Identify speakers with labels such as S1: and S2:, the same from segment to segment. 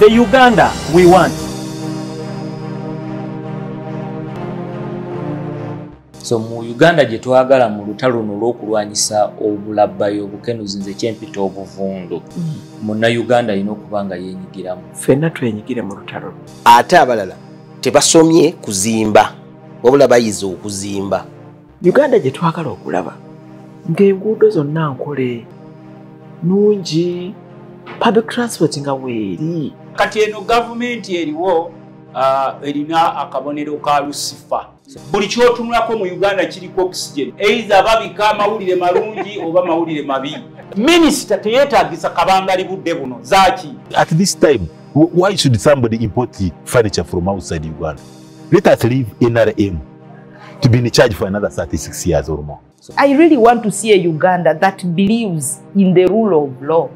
S1: The Uganda we want. So mu Uganda gye twagala mu lutalo luno olw'okulwanyisa obulabba y'obukenuzi nze kyempita obuvundu munna mm. uganda alina okuba nga yenyigiramu fenna twenyigire mu lutalo ate abalala tebasomye kuzimba wabula bayize okuzimba uganda gye twagala okulaba ng'enguudo zonna nkole nungi public transport nga weeri kati eno gavumenti eriwo uh, erina akabonero ka lusifa buli kyotunulako mu uganda kiriko oxygen eiza babika amawulire malungi oba mawulire mabi minisita teyeetagisa kabangali budde buno zaaki
S2: at this time why should somebody import furniture from outside uganda let us leave nrm to be in charge for another 36 years or more
S1: i really want to see a uganda that believes in the rule of law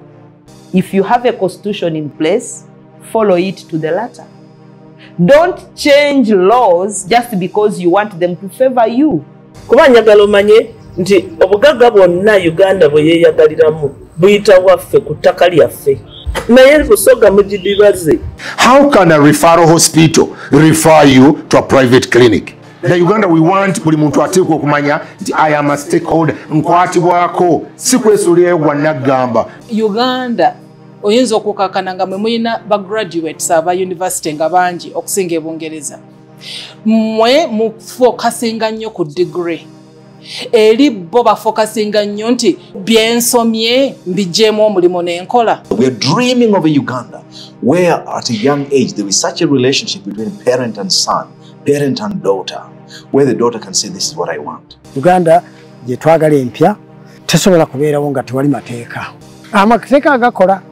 S1: If you have a constitution in place, follow it to the letter. Don't change laws just because you want them to favor you. kuba njagala omanye nti obugagga bwonna uganda bwe yeeyagaliramu buyita waffe ku ttaka lyaffe naye
S2: busoga mugidibaze how can a referral hospital refer you to a private clinic the uganda we want buli muntu ateekwa okumanya nti i am a stakeholder nkwatibwako si kwesulyewa naggamba
S1: uganda oyinza okukakana nga mwemulina bagraduates aba univesity nga bangi okusinga ebungereza mmwe mufokasinga nnyo ku digre eri bo bafokasinga nnyo nti byensomye mbigjeemu omulimu n'enkola
S2: where at a young age there is such a relationship between parent and son parent and daughter where the daughter can say this is what I want. Uganda gye twagala empya tesobola kubeerawo nga tewali mateeka amateeka agakola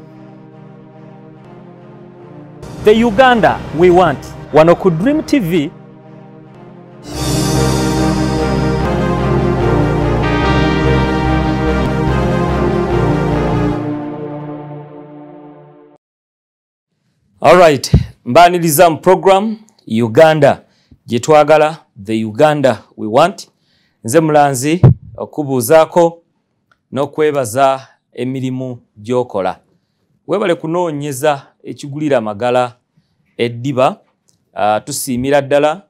S1: the uganda we want wano ku dream tv Alright, mbaniriza mu program Uganda gye the uganda we want nze mulanzi okubuuzaako n'okwebaza emirimu gyokola weebale kunoonyeza ekigulira amagala eddiba uh, tusiimira ddala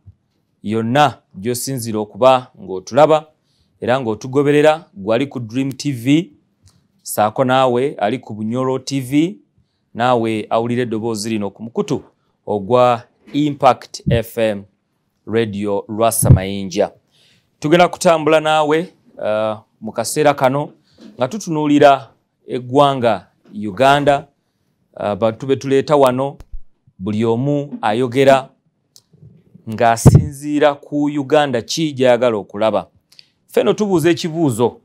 S1: yonna gy'osinzira okuba ng'otulaba era ng'otugoberera gwali ku dream tv saako naawe ali ku bunyolo tv naawe awulira eddoboozi lino ku mukutu ogwa impact fm radio lwasa mayinja tugenda kutambula naawe uh, mu kaseera kano nga tutunuulira eggwanga uganda abantu uh, betuleeta wano buli omu ayogera ng'asinziira ku uganda ki gyayagala okulaba ffeno tubuuza ekibuuzo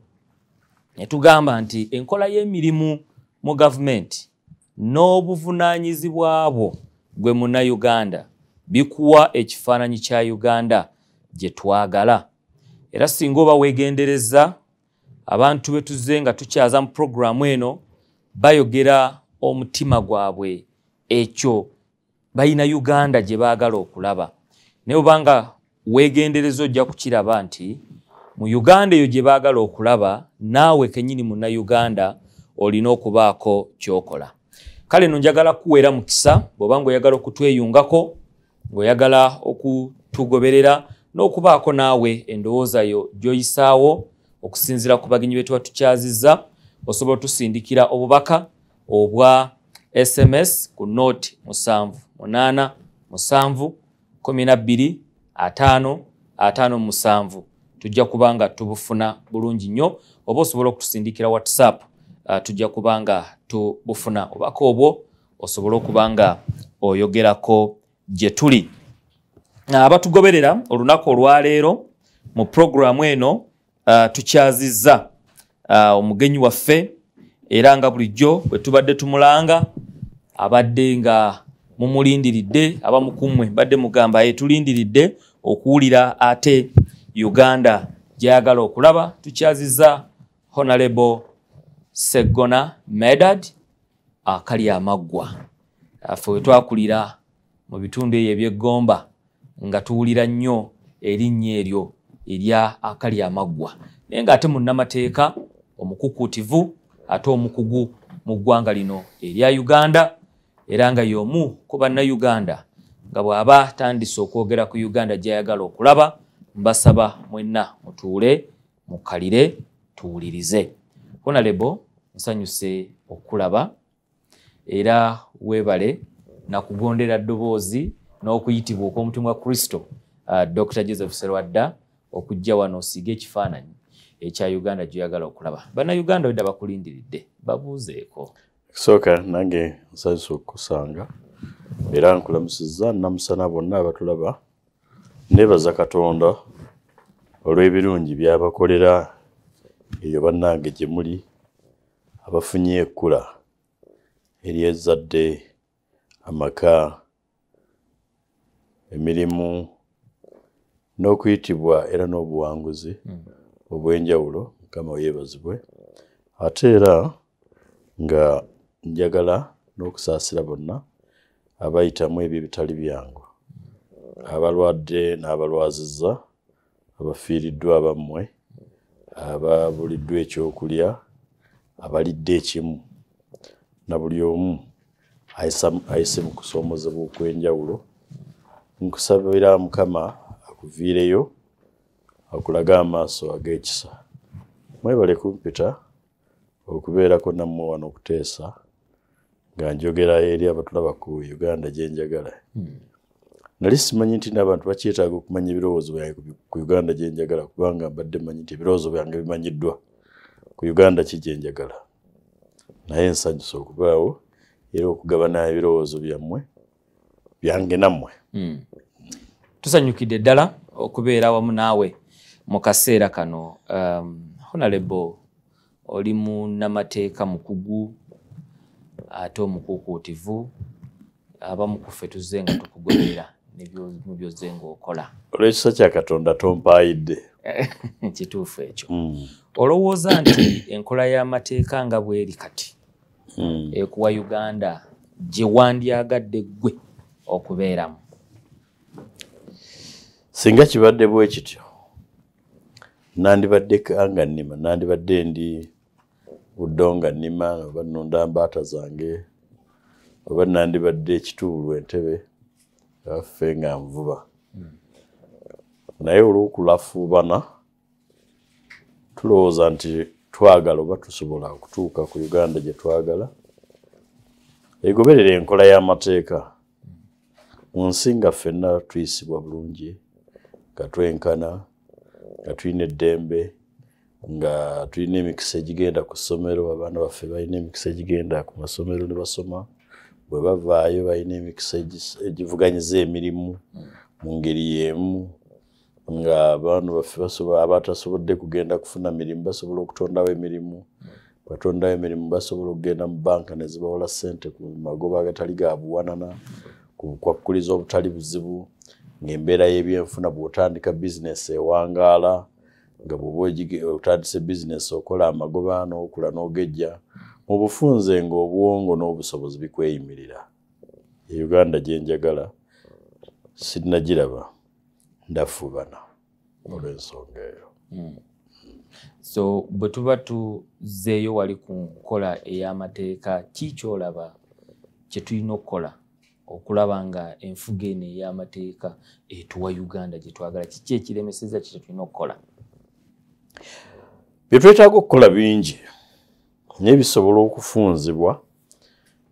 S1: ne tugamba nti enkola y'emirimu mu gavumenti n'obuvunaanyizibwa bwo gwe munnauganda bikuwa ekifaananyi kya uganda gye twagala era singa oba weegendereza abantu be tuzze nga tukyaza mu puroguraamu eno bayogera omutima gwabwe ekyo bayina uganda gye baagala okulaba naye obanga weegendereza ojja kukiraba nti mu uganda eyo gye baagala okulaba naawe kenyini munnauganda olina okubaako kyokola kale no njagala kuweera mukisa bwobanga oyagala okutweyungako ng'oyagala okutugoberera n'okubaako naawe endowooza yo gy'oyisaawo okusinziira ku bagenyi betuba tukyazizza osobola otusindikira obubaka obwa sms ku note 78725557 tujja kuba nga tubufuna bulungi nnyo oba osobola okutusindikira whatsapp uh, tujja kuba nga tubufuna obubaka obwo osobole okuba nga oyogerako gye tuli abatugoberera olunaku olwaleero mu puroguramu eno uh, tukyazizza uh, omugenyi waffe era nga bulijjo bwe tubadde tumulanga abadde nga mumulindiridde abamukumwe badde mugamba e tulindiridde okuwulira ate uganda gyayagala okulaba tukyazizza honorable segona medad akali amaggwa afe wetwakulira uh, mu bitundu eyo ebyeggomba nga tuwulira nnyo erinnya eryo erya akali amaggwa naye ng'ate munnamateeka omukukuutivu ate omukugu mu ggwanga lino erya uganda era nga y'omu ku bannayuganda nga bw'aba tandise okwogera ku uganda gy'ayagala okulaba mbasaba mwenna mutuule mukalire tuwulirize honalebo nsanyuse okulaba era weebale nakugondera ddoboozi n'okuyitibwa okw'omutima gwa kristo uh, dr joseph serwadda okujja wano osiige ekifaananyi ekya uganda gyoyagala okulaba bannauganda wedda bakulindiridde babuuzeeko
S2: kusooka nange nsanyusa okukusanga era nkulamusiza namusana bonna abatulaba nebaza katonda olw'ebirungi byabakolera eyo bannange gye muli abafunye ekkula eryezadde amaka emirimu n'okuyitibwa era n'obuwanguzi hmm. obw'enjawulo mukama weyeebazibwe ate era nga njagala n'okusaasira bonna abayitamu ebyo ebitali byangu abalwadde n'abalwaziza abafiiriddwa abammwe ababuliddwa ekyokulya abalidde ekimu na buli omu ayise mu kusoomozebwa okw'enjawulo nkusabira mukama akuviireyo akulaga amaaso ag'ekisa mwebale kumpita okubeerako nammwe wano okuteesa nga njogera eri abatulaba ku uganda gye njagala hmm. nali simanyi nti nabantu bakyetaaga okumanya ebirowoozo byange ku uganda gye njagala kubanga mbadde manyi nti ebirowoozo byange bimanyiddwa ku uganda ki gye njagala naye nsanyusa okubaawo era okugabana ebirowoozo byammwe byange nammwe
S1: hmm. tusanyukidde ddala okubeera wamu naawe mu kaseera kano um, honarable oli munnamateeka mukugu ate omukuukuutivu abamu kuffe tuzze nga tukugobera mu byozze ngaokola
S2: olwekisa kya katonda tompaayidde
S1: eh, kituufu ekyo hmm. olowooza nti enkola y'amateeka nga bweri kati mm. ekuwa eh, uganda gyewandyagadde ggwe okubeeramu
S2: singa kibadde bwe kityo nandibadde kanga nnima nandibadde ndi buddo nga nnima oba nunda mbaata zange oba nandibadde ekituulu entebe aaffe nga nvuba mm. naye olwokulafuubana tulowooza nti twagala oba tusobola okutuuka ku uganda gye twagala egoberera enkola y'amateeka mu nsi nga ffenna tuyisibwa bulungi nga twenkana nga tulina eddembe nga tulina emikisa egigenda ku ssomero abaana baffe balina emikisa egigenda ku masomero ne basoma bwe bavaayo balina emikisa egivuganyiza emirimu mu ngeri y'emu nga abantu baffe abatasobodde kugenda kufuna mirimu basobola okutondawo emirimu batondawo emirimu basobola okugenda mu banka nezibawola sente ku magoba agatali gabuwanana ku bukwakkuliza obutali buzibu ngaembeera y'ebyenfuna bwotandika bizinesi ewangaala nga bwoba otandisa ebizinesi okola amagoba n'okula n'ogejja mu bufunze nga obwongo n'obusobozi bikweyimirira e uganda gye njagala sirinagiraba ndafubana olwensonga eyo hmm. so bwe tuba
S1: tuzeeyo wali ku nkola ey'amateeka kikyolaba kyetulina okukola okulaba nga enfuga eno ey'amateeka etuwa uganda gyetwagala kiki ekiremeseza kye tulina okukola
S2: byetwetaaga okukola bingi naye bisobola okufunzibwa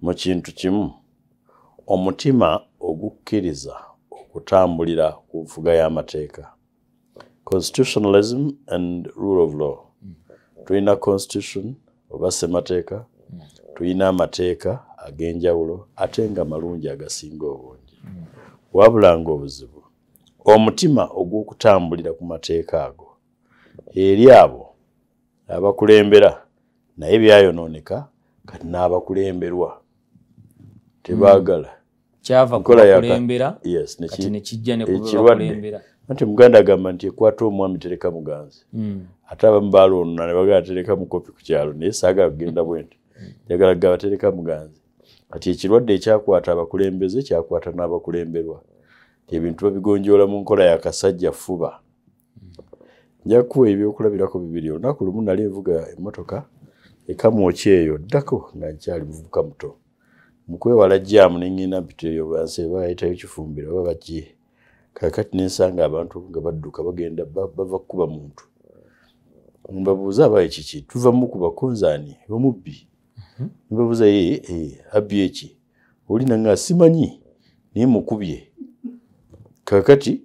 S2: mu kintu kimu omutima ogukkiriza kutambulira ku nfuga y'amateeka constitutionalism and rule of law tulina constitution oba semateeka tulina amateeka ag'enjawulo ate nga malungi agasinga obungi wabula nga obuzibu omutima ogw'okutambulira ku mateeka ago eri abo abakulembera naye byayonooneka kati n'abakulemberwa tebaagala mm. kyava kulembera yes neki nekijja nekulembera anti muganda agamba nti ekwata omwami tereka muganzi mm. ate abamubaalonna nebagala tereka mukopi ku kyalo naye saagala kugenda bwente njagala gaba tereka muganzi kati ekirwadde ekyakwata abakulembeze kyakwata n'abakulemberwa ebintu babigonjoola mu nkola ya kasajja fuba nja kukuwa ebyokulabirako bibiri olunaku lumu nali envuga emotoka ekamwoki eyo ddako nga nkyali muvubuka muto mm. mukwewala jamu nengenda mpita eyo bansi bayitayo kifumbiro oba baki kakati nensanga abantu nga badduka bagenda bava kkuba muntu mbabuuza abaye kiki tuva mukubakonzani omubbi mhm. mbabuuza ye abbi eki oli nanga simanyi naye mukubye kakati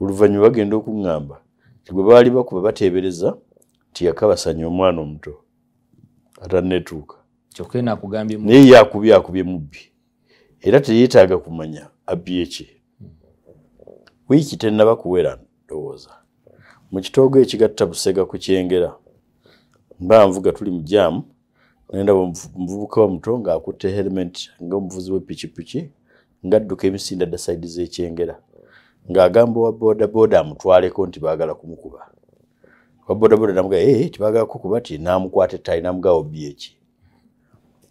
S2: oluvanyuma bagenda okuŋŋamba tigwe baali bakuba bateebereza nti yakabasanya omwana omuto atanneetuuka
S1: Chokwe na kugambi mubi. Nii
S2: ya kubi ya kubi mubi. Hirati yitaga kumanya. Abieche. Wiki tena bakuwera ndoza. Mchitogo ya chigata busega kuchiengela. Mbaa mvuga tuli mjamu. Nenda mvuka wa mtonga akute helmet. Nga mvuzi wa pichi pichi. Nga duke misi nda dasaidi ze chiengela. Nga gambo wa boda boda mtuwale konti bagala kumukuba. Wa boda boda namuga ee hey, chibagala kukubati. Namu kwa tetai namuga obieche.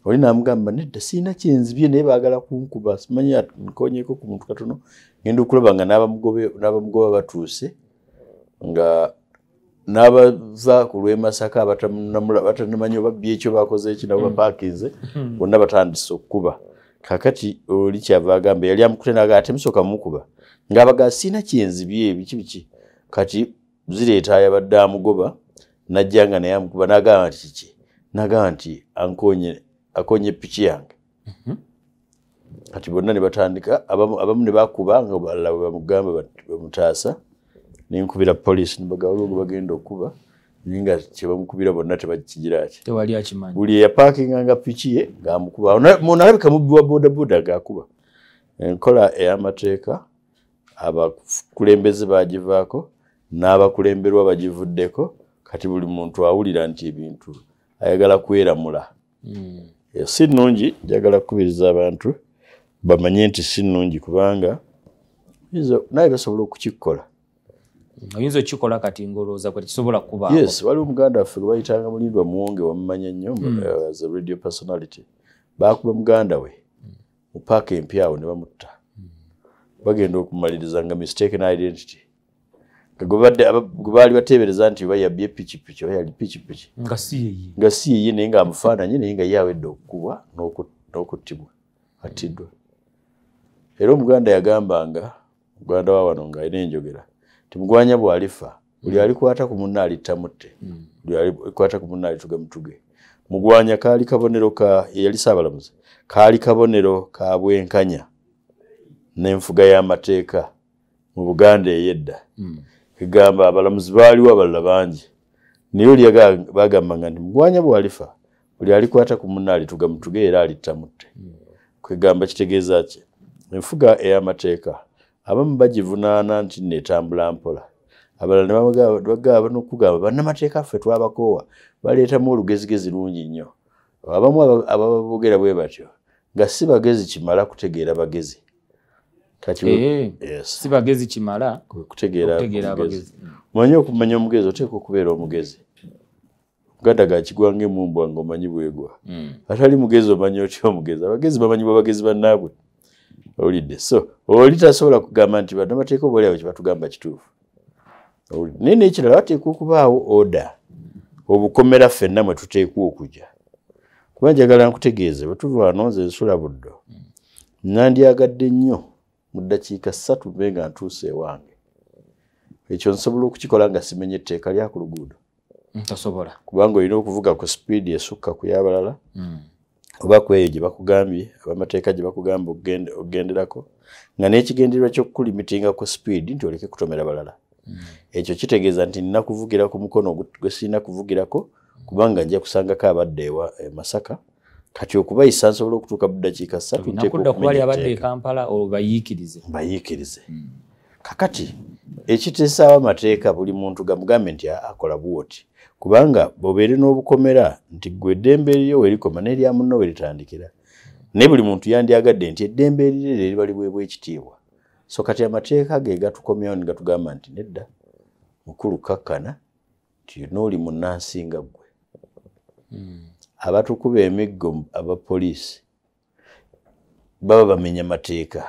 S2: oli namugamba nedda siina kyenzibye naye baagala kunkuba simanyi nkonyeko ku muntu katono genda okulaba nga n'abamugoba batuuse nga n'abava ku lwemasaka batanamanyi obabbi ekyo bakoze eki nabo bapaakinze mm. mm-hmm. bonna batandise okukuba kakati oli kyava agamba yali amukute naga temusooka mukuba ngaabaga siina kyenzibye biki biki kati zireeta yabadde amugoba najja nga naye amukuba nagamba nti kiki nagamba nti ankonye akonye piki yange mhm. kati bonna nibatandika abamu nibakubanga balawe bamugamba bamutasa ninkubira polisi nibagabaogo bagenda okuba nyinga kyebamukubira bonna tebakigirakybuli eyapakinganga pikiye ngamukuba muntu alabika mubbi wa bodaboda gakuba enkola eyamateeka abakulembeze bagivaako n'abakulemberwa bagivuddeko kati buli muntu awulira nti ebintu ayagala kweramula mm. Eh, si nungi jagala kukubiriza abantu bamanye nti si nungi kubanga naye basobola okukikola oyinza okikola kati ngolooza kisobola kubaes waliwo muganda waffe gwebayitanga mulindwa muwonge wamumanya nnyo hmm. eh, as a radio personality bakuba muganda we mupaaka empyawo ne bamutta hmm. bagenda okumaliriza nga mistaken identity gubadde gubali batebereza nti bayabye pikipiki bayali pikipiki nga si yeye nga si nga amufaana nyine nga yawedde okuwa n'okuttibwa atiddwa era omuganda yagambanga muganda wa wano nga ayina enjogera nti mugwanya bwalifa buli mm. alikwata ku munna alittamutte mm. buli alikwata ku munna alitugemutuge mugwanya kaali kabonero ka yeyali saabalamuzi kaali kabonero ka bwenkanya n'enfuga y'amateeka mu buganda eyedda mm. egamba abalamuzi baaliwo abalala bangi naye oli bagambanga nti mugwanya bwalifa buli alikwata ku munna alituga mutuge era alittamutte kwegamba kitegeeza ki enfuga ey'amateeka abamu bagivunaana nti neetambula mpola abalala nebagamba nokugamba bannamateeka ffe twabakoowa baleetamu olugezigezi lungi nnyo abamu ababoogera bwe batyo nga si bagezi kimala kutegeera bagezi kati eh,
S1: siba gezi kimala kutegeera
S2: manyi okumanya omugezi oteeka okubeera omugezi gadagakigwa ngaemumbwa nga omanyi bwegwa hmm. atali mugezi omanya otya omugezi abagezi bamanyibwa bagezi bannaabwe owulidde so oli tasobola kugamba nti bannamateeka obaoliabo kyebatugamba kituufu naye nekirala bateekwa okubaawo oda obukomera ffenna mwe tuteekwa okujja kuba njagala nkutegeeze bwetuvaanonza ensula buddo hmm. nandyagadde nnyo muddakiika ssatu be nga ntuuse ewange ekyo nsobola okukikola nga simenya etteeka lya ku luguudo tasobola kubanga olina okuvuga ku sipiidi esukka ku yabalala hmm. oba ku eyo gye bakugambye abamateeka gye bakugamba okugenderako nga n'ekigendererwa ky'okukulimitinga ku sipiidi nti oleke kutomera balala hmm. ekyo kitegeeza nti nina kuvugira ku mukono gwe siina kuvugirako kubanga nja kusangako abadde ewa e, masaka kati okubayisa nsobola okutuuka buddakiika
S1: satubayiikirize e hmm.
S2: kakati ekiteesaawo amateeka buli muntu gamugambe nti akola buwoti kubanga bobeere n'obukomera nti gwe eddembe eriyo werikoma nerya muno weritandikira naye buli muntu yandyagadde nti eddembe eriryo eribalibwebwa ekitiibwa so kati amateeka ge gatukomyawo ne gatugamba nti nedda mukulu kakkana ti n'oli munansinga ggwe hmm. abatukuba emiggo abapoliisi baba bamenya mateeka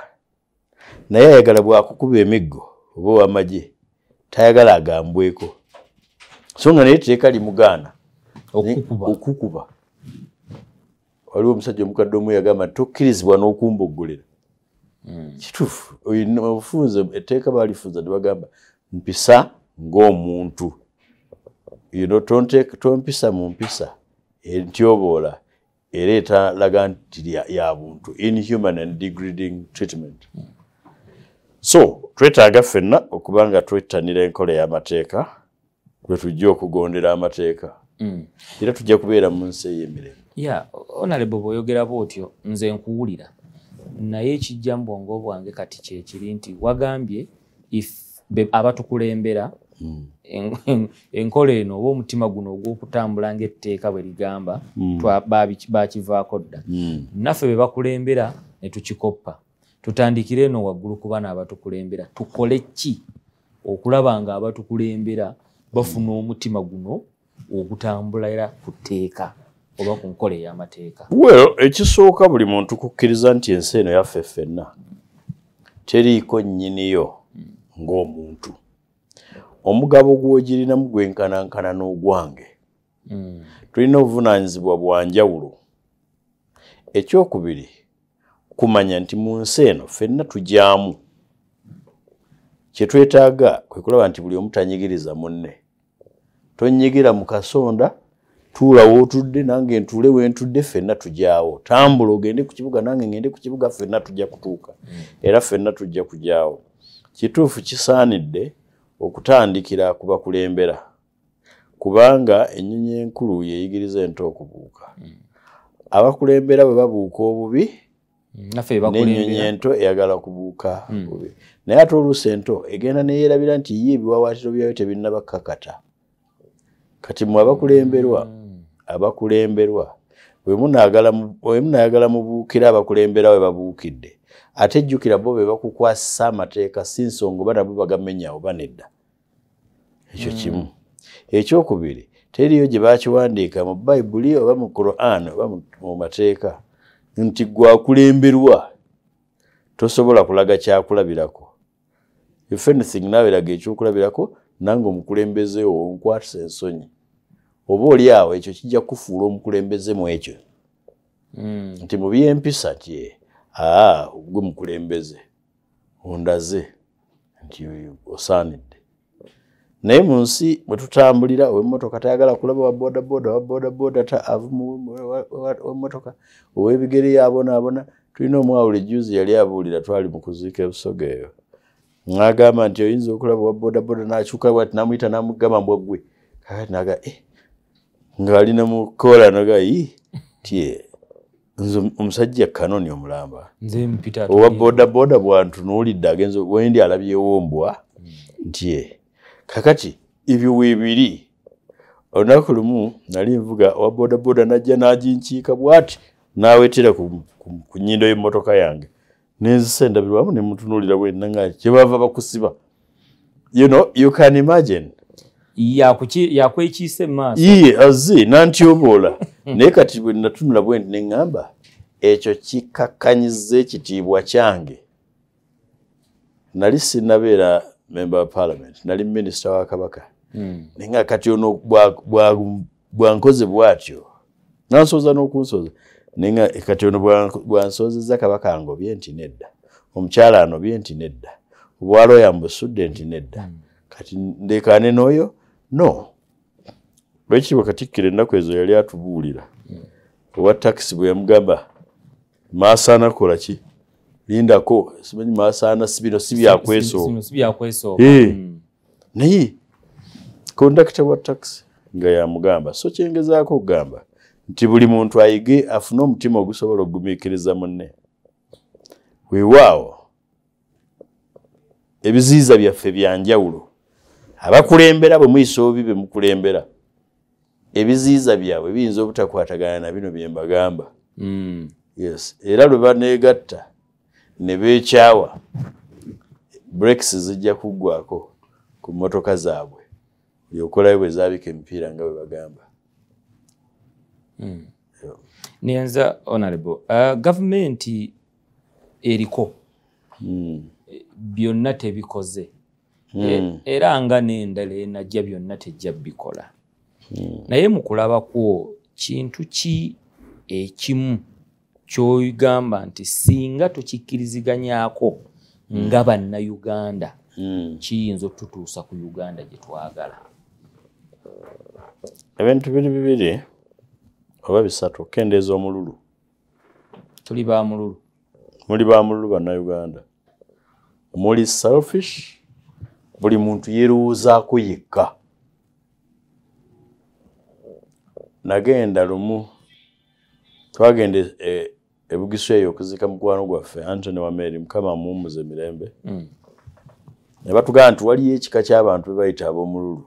S2: naye ayagala bwakukuba emiggo oba wamagye tayagala agambweko so nga naye teeka limugaana okukuba waliwo omusajja omukadde omu yagamba tokkirizibwa n'okumboggolera hmm. kituufu obufunze etteeka baalifunza tebagamba mpisa ng'omuntu yino tompisa mu mpisa entyoboola era etalaga nti ya buntu inhuman and degrading treatment so twetaaga ffenna okuba nga twettanira enkola ey'amateeka lwetujja okugondera amateeka mm. era tujja kubeera mu nsi ey'emirembe
S1: ya onalebo bweoyogerabo otyo nze nkuwulira naye ekijjambwongo bwange kati kyekiri nti wagambye if abatukulembera enkola eno oba omutima guno ogwokutambula ngaetteeka bwe ligamba hmm. bakivaako dda hmm. naffe be bakulembera ne tukikoppa tutandikire eno waggulu ku baana abatukulembera tukole ki okulaba nga abatukulembera bafuna hmm. omutima guno ogutambulira ku tteeka oba ku nkola ey'amateeka
S2: well ekisooka buli muntu kukkiriza nti ensi eno yaffe ffenna teriiko nnyiniyo ng'omuntu mm. omugabo gw'ogirinamu gwenkanankana n'ogwange hmm. tulina obuvunaanyizibwa bwanjawulo ekyokubiri kumanya nti mu nsi eno ffenna tujyamu kyetwetaaga kwe kulaba nti buli omu tanyigiriza munne tonyigira mu kasonda tuulawo otudde nange ntuule wentudde ffenna tujyawo tambula ogende ku kibuga nange ngende ku kibuga ffenna tujja kutuuka hmm. era ffenna tujja kujyawo kituufu kisaanidde okutandikira ku bakulembera kubanga ennyonyi enkulu yeeyigiriza ento okubuuka hmm. abakulembera bwe babuuka obubi n'ennyonyi ento eyagala kubuuka hmm. bubi naye ate oluusi ento egenda neyeerabira nti ye ebiwawaatiro byayo tebinnabakakata kati mwe abakulemberwa hmm. abakulemberwa wemunaayagala mubuukire abakulembera we babuukidde ate jjukira bo be bakukwasa amateeka si nsonga oba nabo bagamenya oba nedda ekyo kimu ekyokubiri teriyo gye bakiwandiika mu bayibuli oba mu quran oba mu mateeka nti gwakulemberwa tosobola kulaga kyakulabirako ifenything naabiraga ekyokulabirako nange omukulembeze wo onkwatisa ensonyi oba oli awo ekyo kijja kufuula omukulembeze mu ekyo hmm. nti mu byempisa ti gwe mukulembeze ondaze nti osaanidde naye mu nsi bwe tutambulira owemmotoka tayagala kulaba wabodaboda wabodaboda avumuwemmotoka owebigere yabonaabona tulina omwawule juzi yali abuulira twali mukuziika ebusoga eyo nagamba nti oyinza okulaba wabodaboda nakyukawati namwita namugamba mbwagwe aga eh, ngaalina mukola nogayi tye eh, nze omusajja kanoni omulamba owa bodaboda bwantu nowulidde agenzi wendi alabyewombwa ntye mm. kakati ebiwebiri olunaku lumu nali nvuga owabodaboda najja naginkiika bwati nawetera kunyindo yemotoka yange nenzisendabirwamu nemutunulira wena nga kyebava bakusiba
S1: yakwekiisemaaoazi
S2: nantyoboola naye kati bwe natunula bwe neŋŋamba ekyo kikakanyiza ekitiibwa kyange nali sinabeera member of parliament nali minisita wa kabaka mm. naye nga kati ono bwankoze bwatyo nansooza n'okunsooza naye nga kati ono bwansoozezza kabaka angobye nti nedda omukyala anobye nti nedda obwala oyo ambusudde nti nedda hmm. kati ndekaane n'oyo no lwekiri bwe katikkira ennaku ezo yali atubuulira hmm. owa takisi bwe yamugamba maasaana kukola ki lindako simanyi masaana sibino sibyakwesooka mm. naye kondakita wa takisi nga yamugamba so kyengezaako okugamba nti buli muntu ayige afune omutima ogusobola ogumiikiriza munne weewaawo ebiziiza byaffe byanjawulo abakulembera bwe muyisa obubi bye mukulembera ebiziiza byabwe biyinza obutakwatagana na bino byembagamba mm. yes era lwe banegatta ne beekyawa breaks zijja kuggwako ku mmotoka zaabwe byokolayo bwe zaabika emipiira nga bwe bagamba
S1: hmm. nyenza honorable uh, gavumenti eriko hmm. byonna tebikoze e, hmm. era nga n'endala enajja byonna tejja bikola naye mu kulaba kwo kintu ki ekimu kyoigamba nti singa tukikkiriziganyako hmm. nga bannayuganda hmm. kiyinza otutuusa ku uganda gye twagala
S2: ebintu biri bibiri oba bisatu okendeeza omululu tuli bamululu muli bamululu bannayuganda muli selfish buli muntu yerowoozaako yekka nagenda lumu twagenda eh, ebugiso eyo okuzika mukwano gwaffe antony wameri mukama muumuze mirembe mm. ne batugamba nti waliyo ekika kyabantu bebayita ab'omululu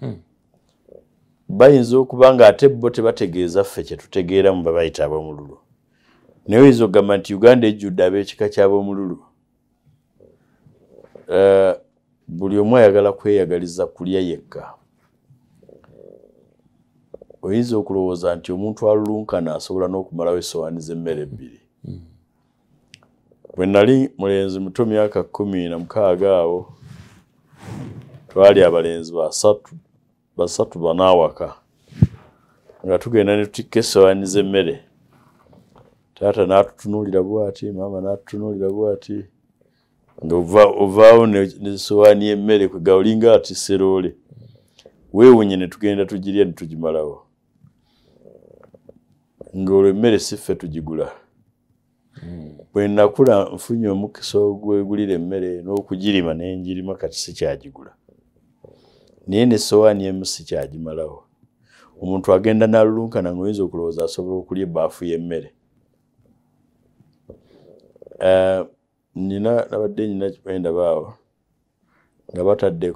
S2: hmm. bayinza okuba nga ate bo tebategeeza ffe kyetutegeera mu babayita ab'omululu naye oyinza okugamba nti uganda ejjudde ab'ekika kyab'omululu eh, buli omu ayagala kweyagaliza kulya yekka oyinza okulowooza nti omuntu alulunkana asobola n'okumalawo essowaani z'emmere ebbiri mm. bwe nali mulenzi muto myaka kumi na mukaaga awo twali abalenzi basatu basatu banaawaka nga tugenda ne tutikka essowaani z'emmere taata n'atutunuulira bwati maama n'atutunuulira bwati ngaovaawo nesowaani y'emmere kwegaolinga ati seroole weewunye ne tugenda tugirya ne tugimalawo ng'olwo emmere si ffe tugigula bwe nakula nfunye omukisa ogwegulira emmere n'okugirima n'enjirima kati sikyagigula naye nesowaani emu sikyagimalawo omuntu agenda n'alulunkana ngoyinza okulowooza asobola okulya ebbaafu y'emmere eh, nina nabadde nyina kibendabaawo nga batadde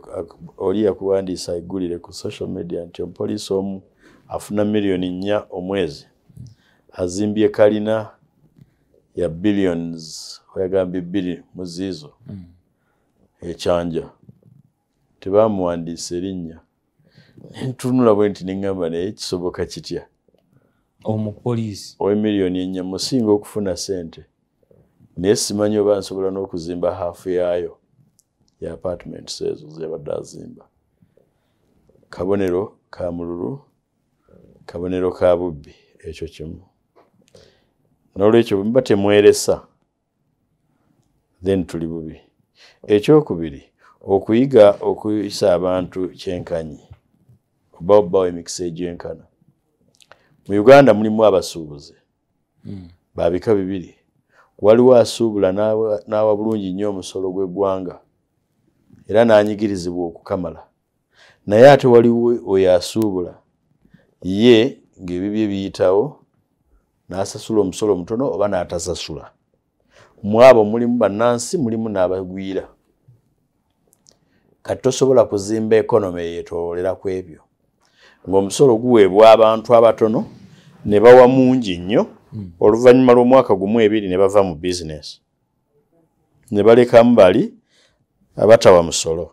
S2: oli yakuwandiisa egulire ku social media nti omupoliisi omu afuna miliyoni nnya omwezi azimbye kalina ya billions oyagambye bbiri muziizo hmm. ekyanja tebamuwandiisa erinnya nentunula bwe nti neŋŋamba naye kisoboka kitya omupoliisi owemiliyoni ennya musinga okufuna ssente naye simanyi oba nsobola n'okuzimba haafu yaayo ya apaatimentis ezo zeyabadde azimba kabonero ka mululu kabonero ka bubbi ekyo kimu nolwekyo bwemuba temweresa then tuli bubi ekyokubiri okuyiga okuyisa abantu kyenkanyi oba obbawo emikisa egyenkana mu uganda mulimu abasuubuzi hmm. babika bibiri waliwo asuubula n'awa bulungi nnyo omusolo gw'eggwanga era n'anyigirizibwa okukamala naye ate waliwo oyo asuubula ye ng'ebibye biyitawo n'asasula omusolo mutono oba n'atasasula mwabo mulimu bannansi mulimu n'abagwira kati tosobola kuzimba ekonoma eyetoolerako ebyo ng'omusolo guweebwa abantu abatono ne bawa mungi nnyo oluvannyuma lw'omwaka gumu ebiri ne bava mu bizinesi ne balekamu bali abatawa musolo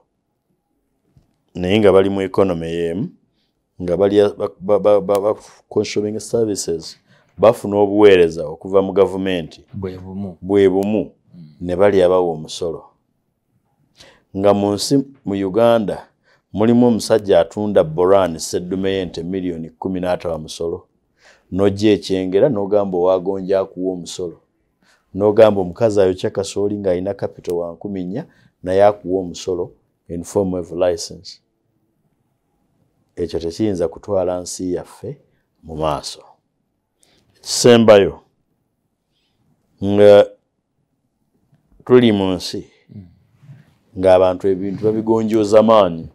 S2: naye nga bali mu ekonoma eyemu nga balya baconsuming services bafuna obuweereza okuva mu gavumenti bwe bumu ne bali abawa omusolo nga mu nsi mu uganda mulimu omusajja atunda borani seddume yente miliyoni kumi n'ataba musolo n'ojja ekyengera n'ogamba owaagonja akuwa omusolo n'ogamba omukazi ayokya kasooli ng'alina kapito wa nkumi nnya naye akuwa omusolo inform of license ekyo tekiyinza kutwala nsi yaffe mu maaso sembayo nga tuli mu nsi ngaabantu ebintu babigonjoza maanyi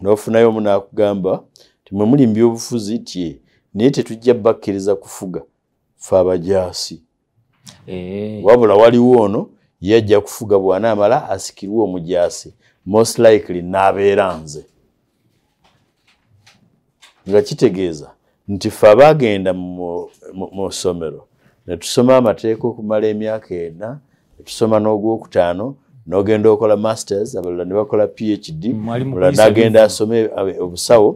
S2: nofunayo omuna akugamba ti mwe muli mbyobufuzi tye naye tetujja bakkiriza kufuga fe abajaasi eh. wabula waliwo ono yajja kufuga bwanaamala asikirwe omujaasi most likely naabeera nze nga kitegeeza nti fe abaagenda mu ssomero ne tusoma amateeka okumala emyaka ena ne tusoma n'ogwokutaano n'ogenda okola masters abalala ne bakola phd ala n'agenda asome obusawo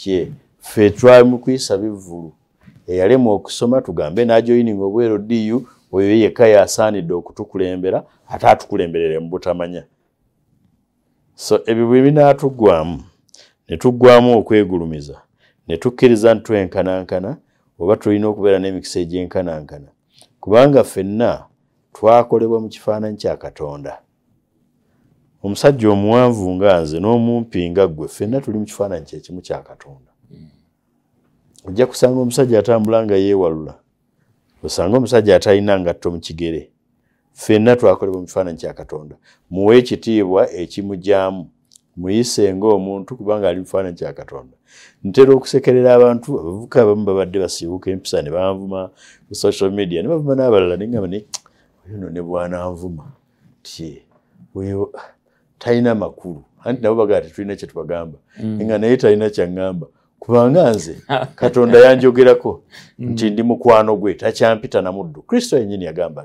S2: kye fe twali mu kuyisa bivvulu eyalemu okusoma tugambe naajoyininga obwero du oyo yekka yasaanidde okutukulembera ate atukulemberere mu butamanya so ebyo bwebinaatuggwamu ne tuggwamu okwegulumiza ne tukkiriza nti twenkanankana oba tulina okubeera n'emikisa egyenkanankana kubanga ffenna twakolebwa mu kifaananyi kya katonda omusajja omuwanvu nga nze n'omumpi nga ggwe ffenna tuli mu kifaananyi kyekimu kya katonda ojja kusanga omusajja atambula nga yeewalula osanga omusajja atalina ngatto mu kigere ffenna twakolebwa mu kifaananyi kya katonda muwe ekitiibwa ekimugyamu muyise ng'omuntu kubanga ali mufaananyi kya katonda ntera okusekerera abantu abavuka abamu babadde basiibuka empisa ne banvuma ku social media ne bavuma n'abalala ne ngamba ni yono ne bwananvuma ti weo talina makulu anti nabo bagaa tetulina kyetubagamba mm. nga naye talina kyaŋŋamba kubanga nze ah. katonda yanjogerako mm. nti ndi mukwano gwe takyampita namuddu kristo yenyini yagamba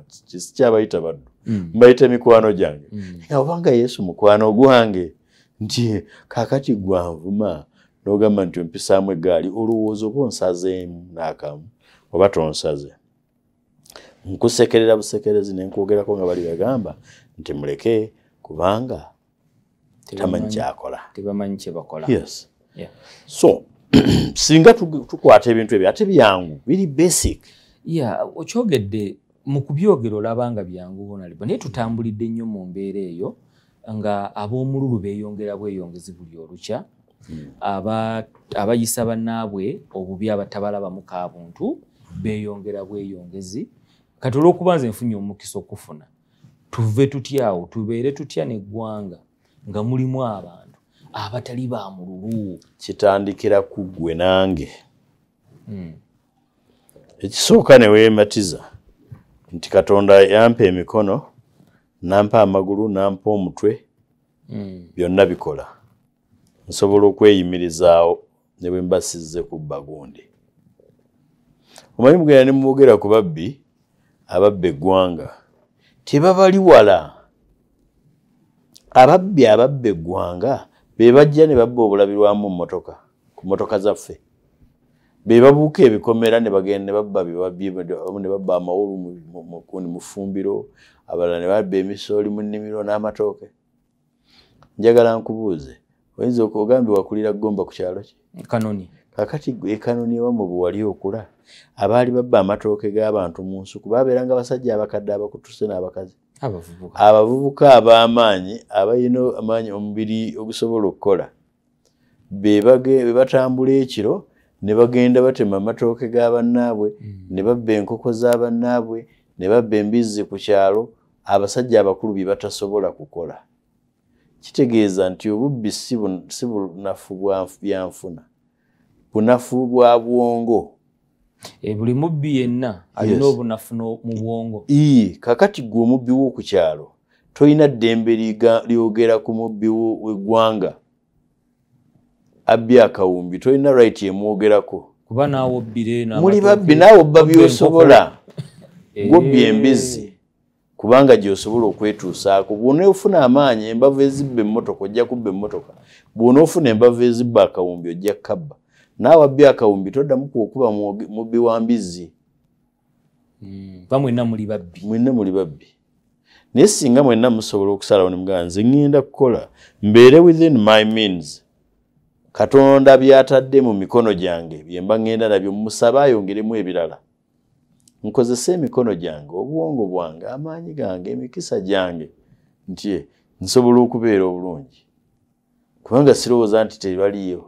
S2: kyabayita baddu mm. mbayita mikwano gyange nga obanga yesu mukwano gwange nti kakati gwanvuma nogamba nti ompisaamu egaali olowooza oba onsazeemu nakamu oba tonsaze nkusekerera busekerezi nenkwogerako nga bali bagamba nti muleke kubanga tamanyi kyakola so singa tukwata ebintu ebyo ate byangu biri basic ya okyogedde
S1: mu kubyogera olaba nga byangu bonalibo naye tutambulidde nnyo mu mbeera eyo nga ab'omululu beeyongera bweyongezi buli olukya hmm. abayisa bannaabwe obubi abatabalabamuka abuntu beeyongera bweyongezi kati olw'okuba nze nfunye omukisa okufuna tuve tutya awo tubeere tutya neggwanga nga mulimu abantu abatali ba
S2: mululu kitandikira ku ggwe nange hmm. ekisooka ne weematiza nti katonda yampa emikono nampa amagulu nampa omutwe mm. byonna bikola nsobola okweyimirizaawo ne bwe mbasize ku bagundi omanyi mugenda ne mwogera ku babbi ababba eggwanga tebabali wala ababbi ababba eggwanga be bajja ne babba obulabirwamu mmotoka ku mmotoka zaffe bebabuuka ebikomera nebagenda nebabba amawulu mufumbiro abalala nebabba emisooli mu nnimiro n'amatooke njagala nkubuuze oyinza ogambi wakulira gomba ku kyalo ki kanoni kakati ekanoni ewa mu bwewali okula abaali babba amatooke g'abantu mu nsuku baabeeranga abasajja abakadde abakutuse n'abakazi abavubuka ab'amaanyi abalina amaanyi omubiri ogusobola okukola bebatambula ekiro ne bagenda batema amatooke ga bannaabwe mm. ne babba enkoko za bannaabwe ne babba embizzi ku kyalo abasajja abakulu bye batasobola kukola kitegeeza nti obubbi si bunafu byanfuna bunafu bwa bwongo eh, buli mubbi yenna alina
S1: obunafu mu bwongo
S2: kakati gwe omubbi wo ku kyalo tolina ddembe lyogera ku mubbi weggwanga abbye akawumbi tolina right yemwogerako
S1: muli babbi naawe obba byosobola
S2: gwobbya eh. embizzi kubanga gyosobola okwetuusaako bwonaofuna amaanyi embava ezibba emmotoka ojja kubba emmotoka bwonaofuna embava ezibba akawumbi ojja kukabba naawe abbye akawumbi toddamu kwokuba mubbi wa mbizzi hmm. mwenna muli babbi naye singa mwenna musobola okusalawo nemugaa nze ŋenda kukola mbeere within my means katonda byatadde mu mikono gyange byemba ŋŋenda nabyo mmusaba ayongeremu ebirala nkozese emikono gyange obuwongo bwange amaanyi gange emikisa gyange nti nsobola okubeera obulungi kubanga sirowooza nti tebaliyo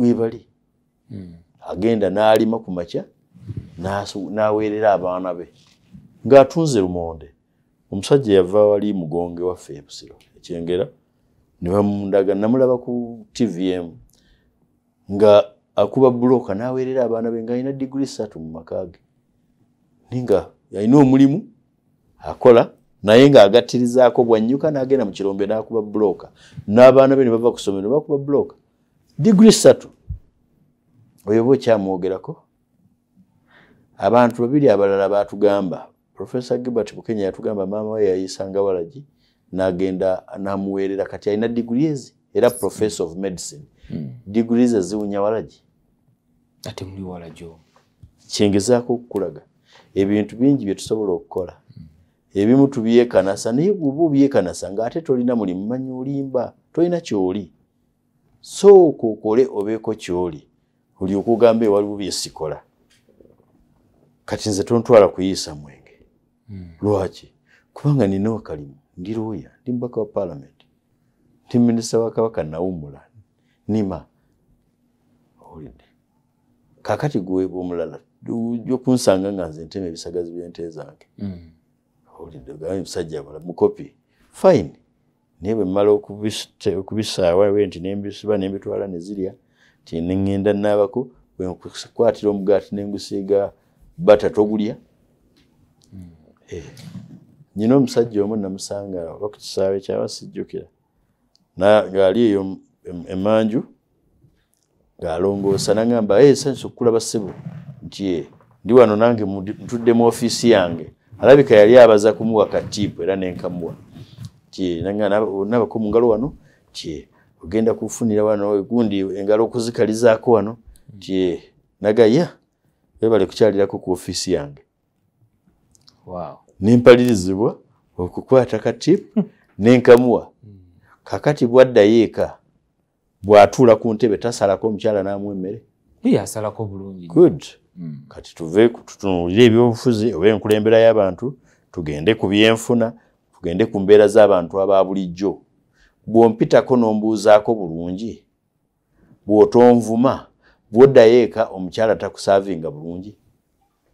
S2: webali hmm. agenda n'alima ku makya n'aweerera abaana be ng'atunze lumonde omusajja yava wali mugonge waffe ebusiro ekyengera nebamundaga namulaba ku tvm nga akuba buloka nawerera abaana be nga alina digiri satu mumakage ninga alina omulimu akola naye nga agatirizaako bwanyuka nagenda mukirombe nakuba buloka nabaana be nebava kusomero nebakuba buloka digiri satu oyo ba okyamwogerako abantu babiri abalala batugamba profesa gibert mukenya yatugamba maama we yayisanga walagi nagenda namuwerera kati alina degrees era professor of medicine mm. degrees ziwunya walagi ate muli walagio kyengezaako okukulaga ebintu bingi bye tusobola okukola hmm. ebimu tubyekanasa naye bwuba obyekanasa ngaate tolina muli mumanyi olimba tolina kyoli sooka okole obeeko kyoli oli okugamba ewaliwo byesikola kati nze tontwala kuyiisa mwenge hmm. lwaki kubanga nina okalimu ndi luya ndi mbaka wa parliament ndi minisita wakabaka nawumula nima olidde kakati gwewa omulala jokunsanga nga nze ntema ebisagazi byente zange mm. olidde gaa ebisajja bala mukopi fine naye bwe mmala okubisaawawe nti nembisiba nembitwala nezirya ti neŋŋenda naabako wekukwatira omugaati nengusiiga bata togulya mm. eh. nina omusajja omu namusanga oba ku kisaawe kyabasijjukira ng'ali eyo emanju ng'alongoosa nagamba esanyusa okukula basebo nti eh, ndi wano nange ntudde mu ofiisi yange alabika yali abaza kumuwa katiipu era nenkamuwa eh, nabako mungalo wano ti eh, ogenda kufunira wano egundi engalo okuzikalizaako wano ti nagaya webale kukyalirako ku ofiisi yange wow. nempalirizibwa okukwata ka tipu nenkamuwa kakati bwaddayoeka bwatuula ku ntebe tasalako omukyala namu emmere good hmm. kati tuve tutunuulire ebyobufuzi oba enkulembera y'abantu tugende ku byenfuna tugende ku mbeera z'abantu aba bulijjo bwompitako nombuuzaako bulungi bwotonvuma bwoddayoeka omukyala takusavinga bulungi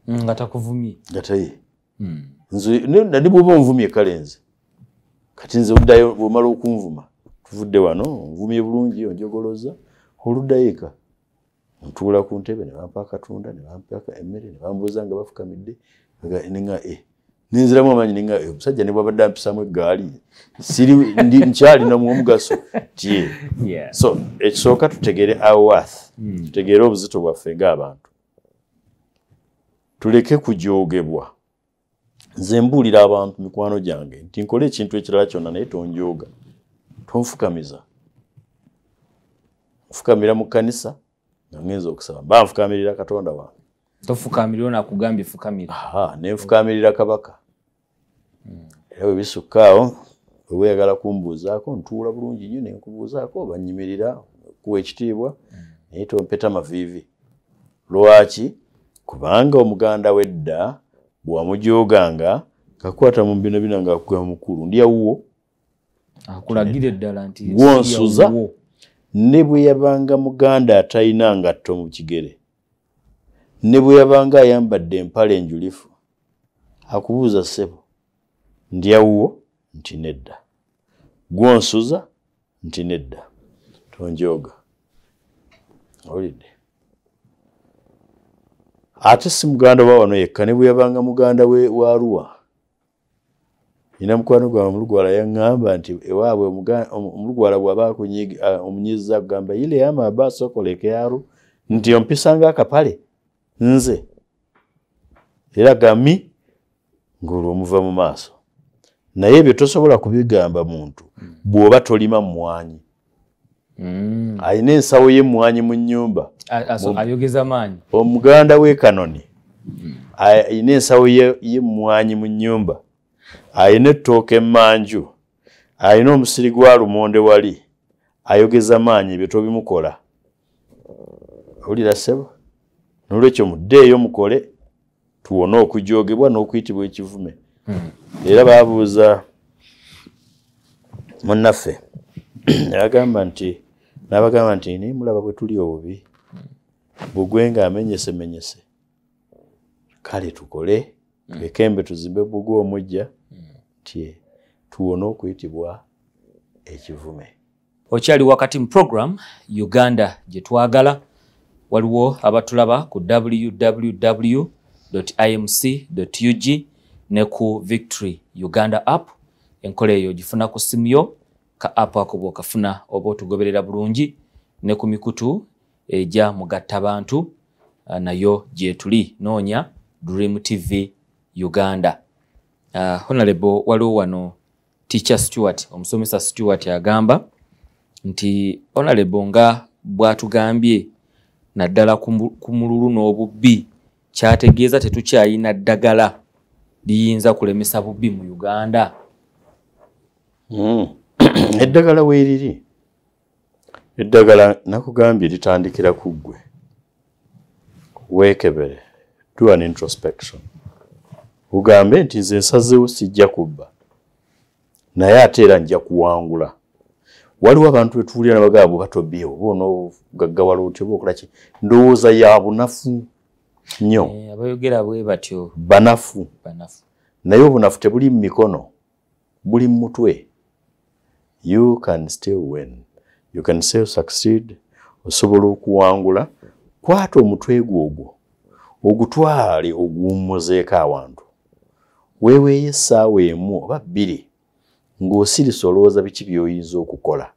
S1: hmm, nga takuvumye
S2: gataye hmm. nze nani bwoba onvumye kale nze kati nze oluddayo bwomala okunvuma tuvudde wano onvumye bulungi onjogoloza oluddayoeka ntuula ku ntebe nebampa akatunda nebampaka emmere nebambuuza nga bafukamidde nga e ninziramu eh, amanyi ninga eh, omusajja ne bwabadde ampisamu eggaali nkyalinamuomugaso tye eh, so ekisooka tutegere awath hmm. tutegere obuzito bwaffe ngaabantu tuleke kujogebwa nze mbuulira abantu mikwano gyange nti nkole ekintu ekirala kyonna naye tonjooga tonfukamiza nfukamira mu kanisa nangenza okusaba mba nfukamirira katonda wange
S1: tofukamirira onakugambye fukamira
S2: nenfukamirira kabaka era bwe bisukkaawo weweyagala kumbuuzaako ntuula bulungi nnyo nenkubuuzaako banyimirira kuwa ekitiibwa naye tompeta maviivi lwaki kubanga omuganda wedda bwamujooganga kakwata mu bina bina ngaakugea mukulu ndyawuwo
S1: akulagira eddala nti gwonsuza
S2: ne bwe yabanga muganda atalina ngatto mu kigere ne bwe yabanga ayambadde empale enjulifu akubuuza ssebo ndyawuwo nti nedda gwonsuza nti nedda tonjooga owulidde ate si muganda wa wano yekka ne bwe yabanga muganda we wa ruwa nina mukwano gwa omulugwala yaŋŋamba nti ewaabwe omulugwala bw'aba ah, omunyiiza kugamba yile yama aba asokoleke yaru nti ompisanga akapale nze era gami ngaolwo omuva mu maaso naye ebyo tosobola kubigamba muntu bw'oba tolima mu mwanyi Mm. Aine nsawo ye mwanyi mu nyumba.
S1: Aso ayogeza manyi.
S2: Omuganda we kanoni. Aine nsawo ye, ye mwanyi mu nyumba. Aine toke manju. Aine omusiri gwa lumonde wali. Ayogeza manyi byo tobimukola. Olira sebo. Nulecho mudeyo mukole tuwono okujogebwa n'okuyitibwa ekivume. Mm. Era babuuza munnaffe. yagamba nti nabagamba nti ni mulaba bwe tuli obubi bugwe nga amenyesemenyese kale tukole twekembe hmm. tuzimbe bugwe omujja hmm. ti tuwone okuyitibwa ekivume
S1: okyali wakati mu program
S2: uganda gye
S1: twagala waliwo abatulaba ku www imc ug ne ku victory uganda app enkola eyo gifuna ku simu yo ka app ako bwokafuna oba otugoberera bulungi ne ku mikutu ejja mugattabantu ah, nayo gyetuli noonya dream tv uganda uh, ah, honalebo waliwo wano teacher stewart omusomesa stewart agamba nti honalebo nga bwatugambye naddala ku mululu n'obubbi kyategeeza tetukyayina ddagala
S2: liyinza kulemesa bubbi mu uganda mm. eddagala weeriri eddagala nakugambye litandikira ku ggwe weekebere do an introspection ugambe nti nze nsazewo sijja kubba naye ate era nja kuwangula waliwo abantu betuwulira nabagaba bwe batobye oba onaogaggawala otyo oba okolaki ndowooza ya bunafu nnyo eh,
S1: abayogera bwe batyo
S2: banafu naye obunafu tebuli mu mikono buli mu mutwe you can still win you can still succeed osobola okuwangula kwata omutwe gwo ogwo ogutwale oguwummuzeeko awantu weweeyo essaawa emu oba bbiri ng'osirisa olowooza biki by'oyinza okukola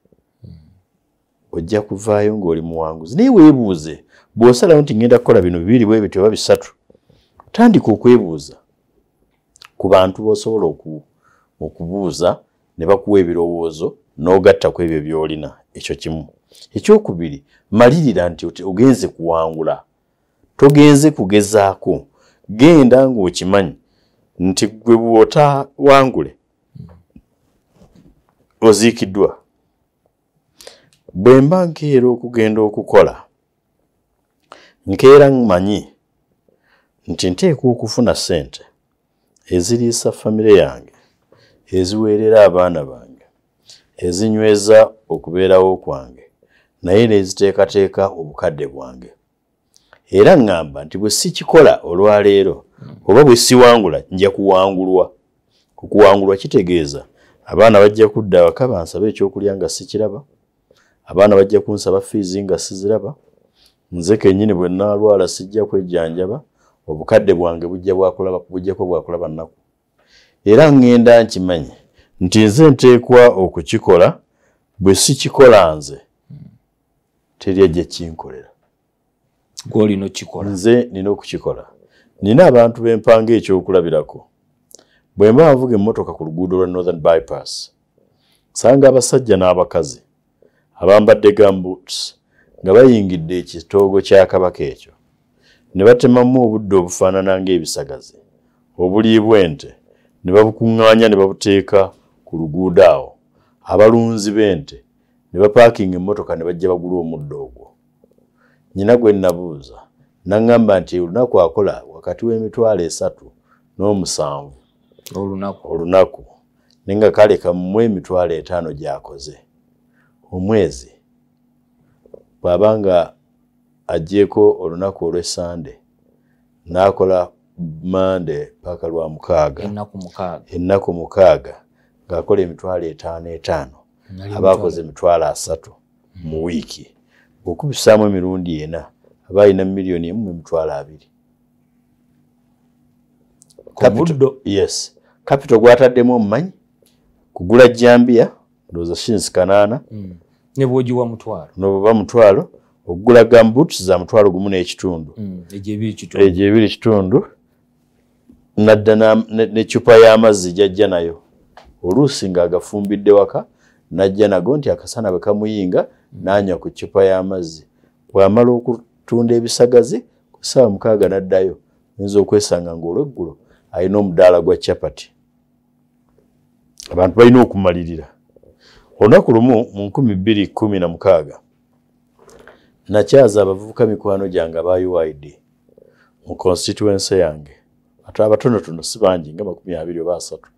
S2: ojja kuvaayo ng'oli muwanguzi naye weebuuze bw'osalawo nti ŋŋenda kukola bino bibiri bwe bityo oba bisatu tandika okwebuuza ku bantu b'osobola okubuuza ne bakuwa ebirowoozo n'ogatta ku ebyo by'olina ekyo kimu ekyokubiri malirira nti oti ogenze kuwangula togenze kugezaako genda ng'okimanyi nti gwe bwotawangule oziikiddwa bwe mba nkeera okugenda okukola nkeera mmanyi nti nteekwa okufuna ssente eziriisa famire yange eziweerera abaana bange ezinyweza okubeerawo kwange naye neziteekateeka obukadde bwange era ŋŋamba nti bwe sikikola olwaleero oba bwe siwangula nja kuwangulwa okuwangulwa kitegeeza abaana bajja kudda awaka bansaba ekyokulya nga sikiraba abaana bajja kunsaba fiizi nga siziraba nze kennyini bwe naalwala sijja kwejjanjaba obukadde bwange bujja bwakulaba bujjako bwakulaba nnaku era ŋŋenda nkimanyi nti nze nteekwa okukikola bwe sikikola nze terya gye kinkolera gwolina okikola nze nina okukikola nina abantu bempanga ekyokulabirako bwe mba nvuga emmotoka ku luguudo lwa northern bypass sanga abasajja n'abakazi abambadde gambuts nga bayingidde ekitoogo kya kabaka ekyo ne batemamu obudde obufaanana ng'ebisagazi obuliibwa ente ne babukuŋŋaanya ne babuteeka ku luguudo awo abalunzi b'ente ne bapaakinga emmotoka ne bajja bagula omuddo ogwo nyina gwe nnabuuza naŋŋamba nti olunaku akola wakati w'emitwalo esatu n'omusanvu olunaku ne nga kaleka mumwe emitwalo etaano gy'akoze omwezi bw'abanga aggyeko olunaku olw'essande n'akola mande paka lwa mukaga enaku mukaga enaku mukaga gakole mitwale 5 5 abakoze mitwale 3 mu wiki okubisamu mirundi ena abali na milioni emu mitwale 2 kapito yes kapito gwata demo mmany kugula jambia doza shins kanana mm.
S1: nebo jiwa mutwalo
S2: nobo ba mutwalo ogula gambuts za mutwalo gumune ekitundu mm. ejebili ekitundu ejebili ekitundu nadda ne chupa y'amazzi jajja nayo oluusi ng'agafumbidde waka najja nago nti akasana bwe kamuyinga n'anywa ku chupa y'amazzi bw'amala okutunda ebisagazi ku ssaawa mukaaga n'addayo yinza okwesanga ng'olweggulo alina omudaala gwa capati abantu balina okumalirira olunaku lumu mu nkumi bbiri kumi na mukaaga nakyaza abavubuka mikwano gyange aba uid mu constituense yange ate abatono tuno si bangi nga makumi abiri oba asatu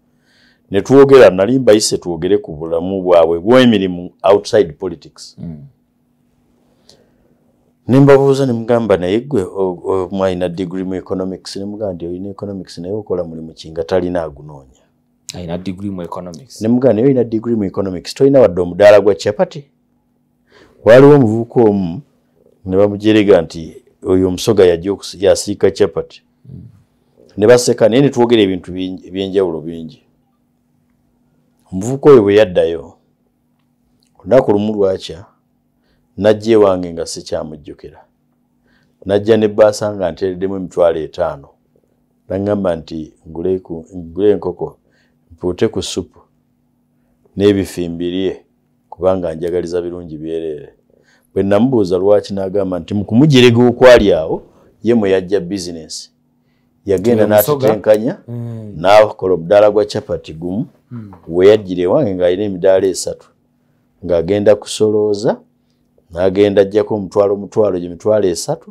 S2: ne twogera nali mbayise twogere ku bulamu bwabwe bw'emirimu outside politics hmm. nimbabuuza nimugamba naye gwe mwalina digri mu economics nimugamba nti oyina economics naye okola mulimu kinga talina agunoonya nimugamba naye oyina digri mu economics tolina wadde omudaala gwa chapati waliwo omuvuuka omu ne bamujerega nti oyo omusoga yajja yasiika chapati hmm. nebaseka naye netwogera ebintu ebyenjawulo bingi omuvubuka oyo bwe yaddayo olunaku lumu lwakya najja ewange nga sikyamujjukira najja nebbaasa nga nteereddemu emitwalo etaano naŋŋamba nti ngule enkoko mpuute ku supu n'ebifimbirye kubanga njagaliza birungi byereere bwe namubuuza lwaki n'agamba nti mukumujirega okwali awo ye mwe yajja bizinesi yagenda n'atutenkanya hmm. n'akola obudaala gwa capati gumu hmm. weyajjira ewange ng'alina emidaala esatu ng'agenda kusolooza n'agenda ajjako omutwalo omutwalo gye mitwalo esatu